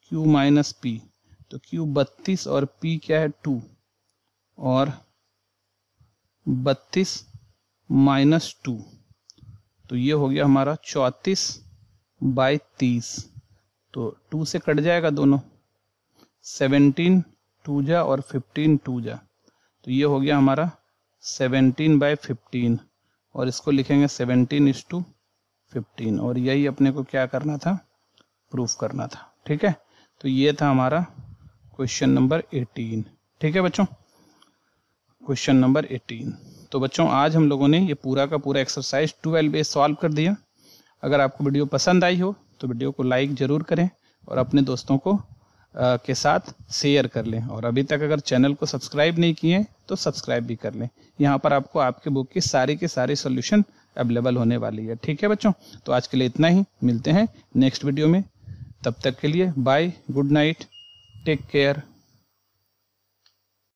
q minus p तो क्यू बत्तीस और पी क्या है टू और बत्तीस माइनस टू तो ये हो गया हमारा चौंतीस बाय तीस तो टू से कट जाएगा दोनों सेवनटीन टू जा और फिफ्टीन टू जा तो ये हो गया हमारा सेवनटीन बाय फिफ्टीन और इसको लिखेंगे सेवनटीन इस टू फिफ्टीन और यही अपने को क्या करना था प्रूफ करना था ठीक है तो ये था हमारा क्वेश्चन नंबर एटीन ठीक है बच्चों क्वेश्चन नंबर एटीन तो बच्चों आज हम लोगों ने ये पूरा का पूरा एक्सरसाइज ट्वेल्व ए सॉल्व कर दिया अगर आपको वीडियो पसंद आई हो तो वीडियो को लाइक ज़रूर करें और अपने दोस्तों को आ, के साथ शेयर कर लें और अभी तक अगर चैनल को सब्सक्राइब नहीं किए तो सब्सक्राइब भी कर लें यहाँ पर आपको आपके बुक की सारी के सारे सोल्यूशन अवेलेबल होने वाली है ठीक है बच्चों तो आज के लिए इतना ही मिलते हैं नेक्स्ट वीडियो में तब तक के लिए bye good night take care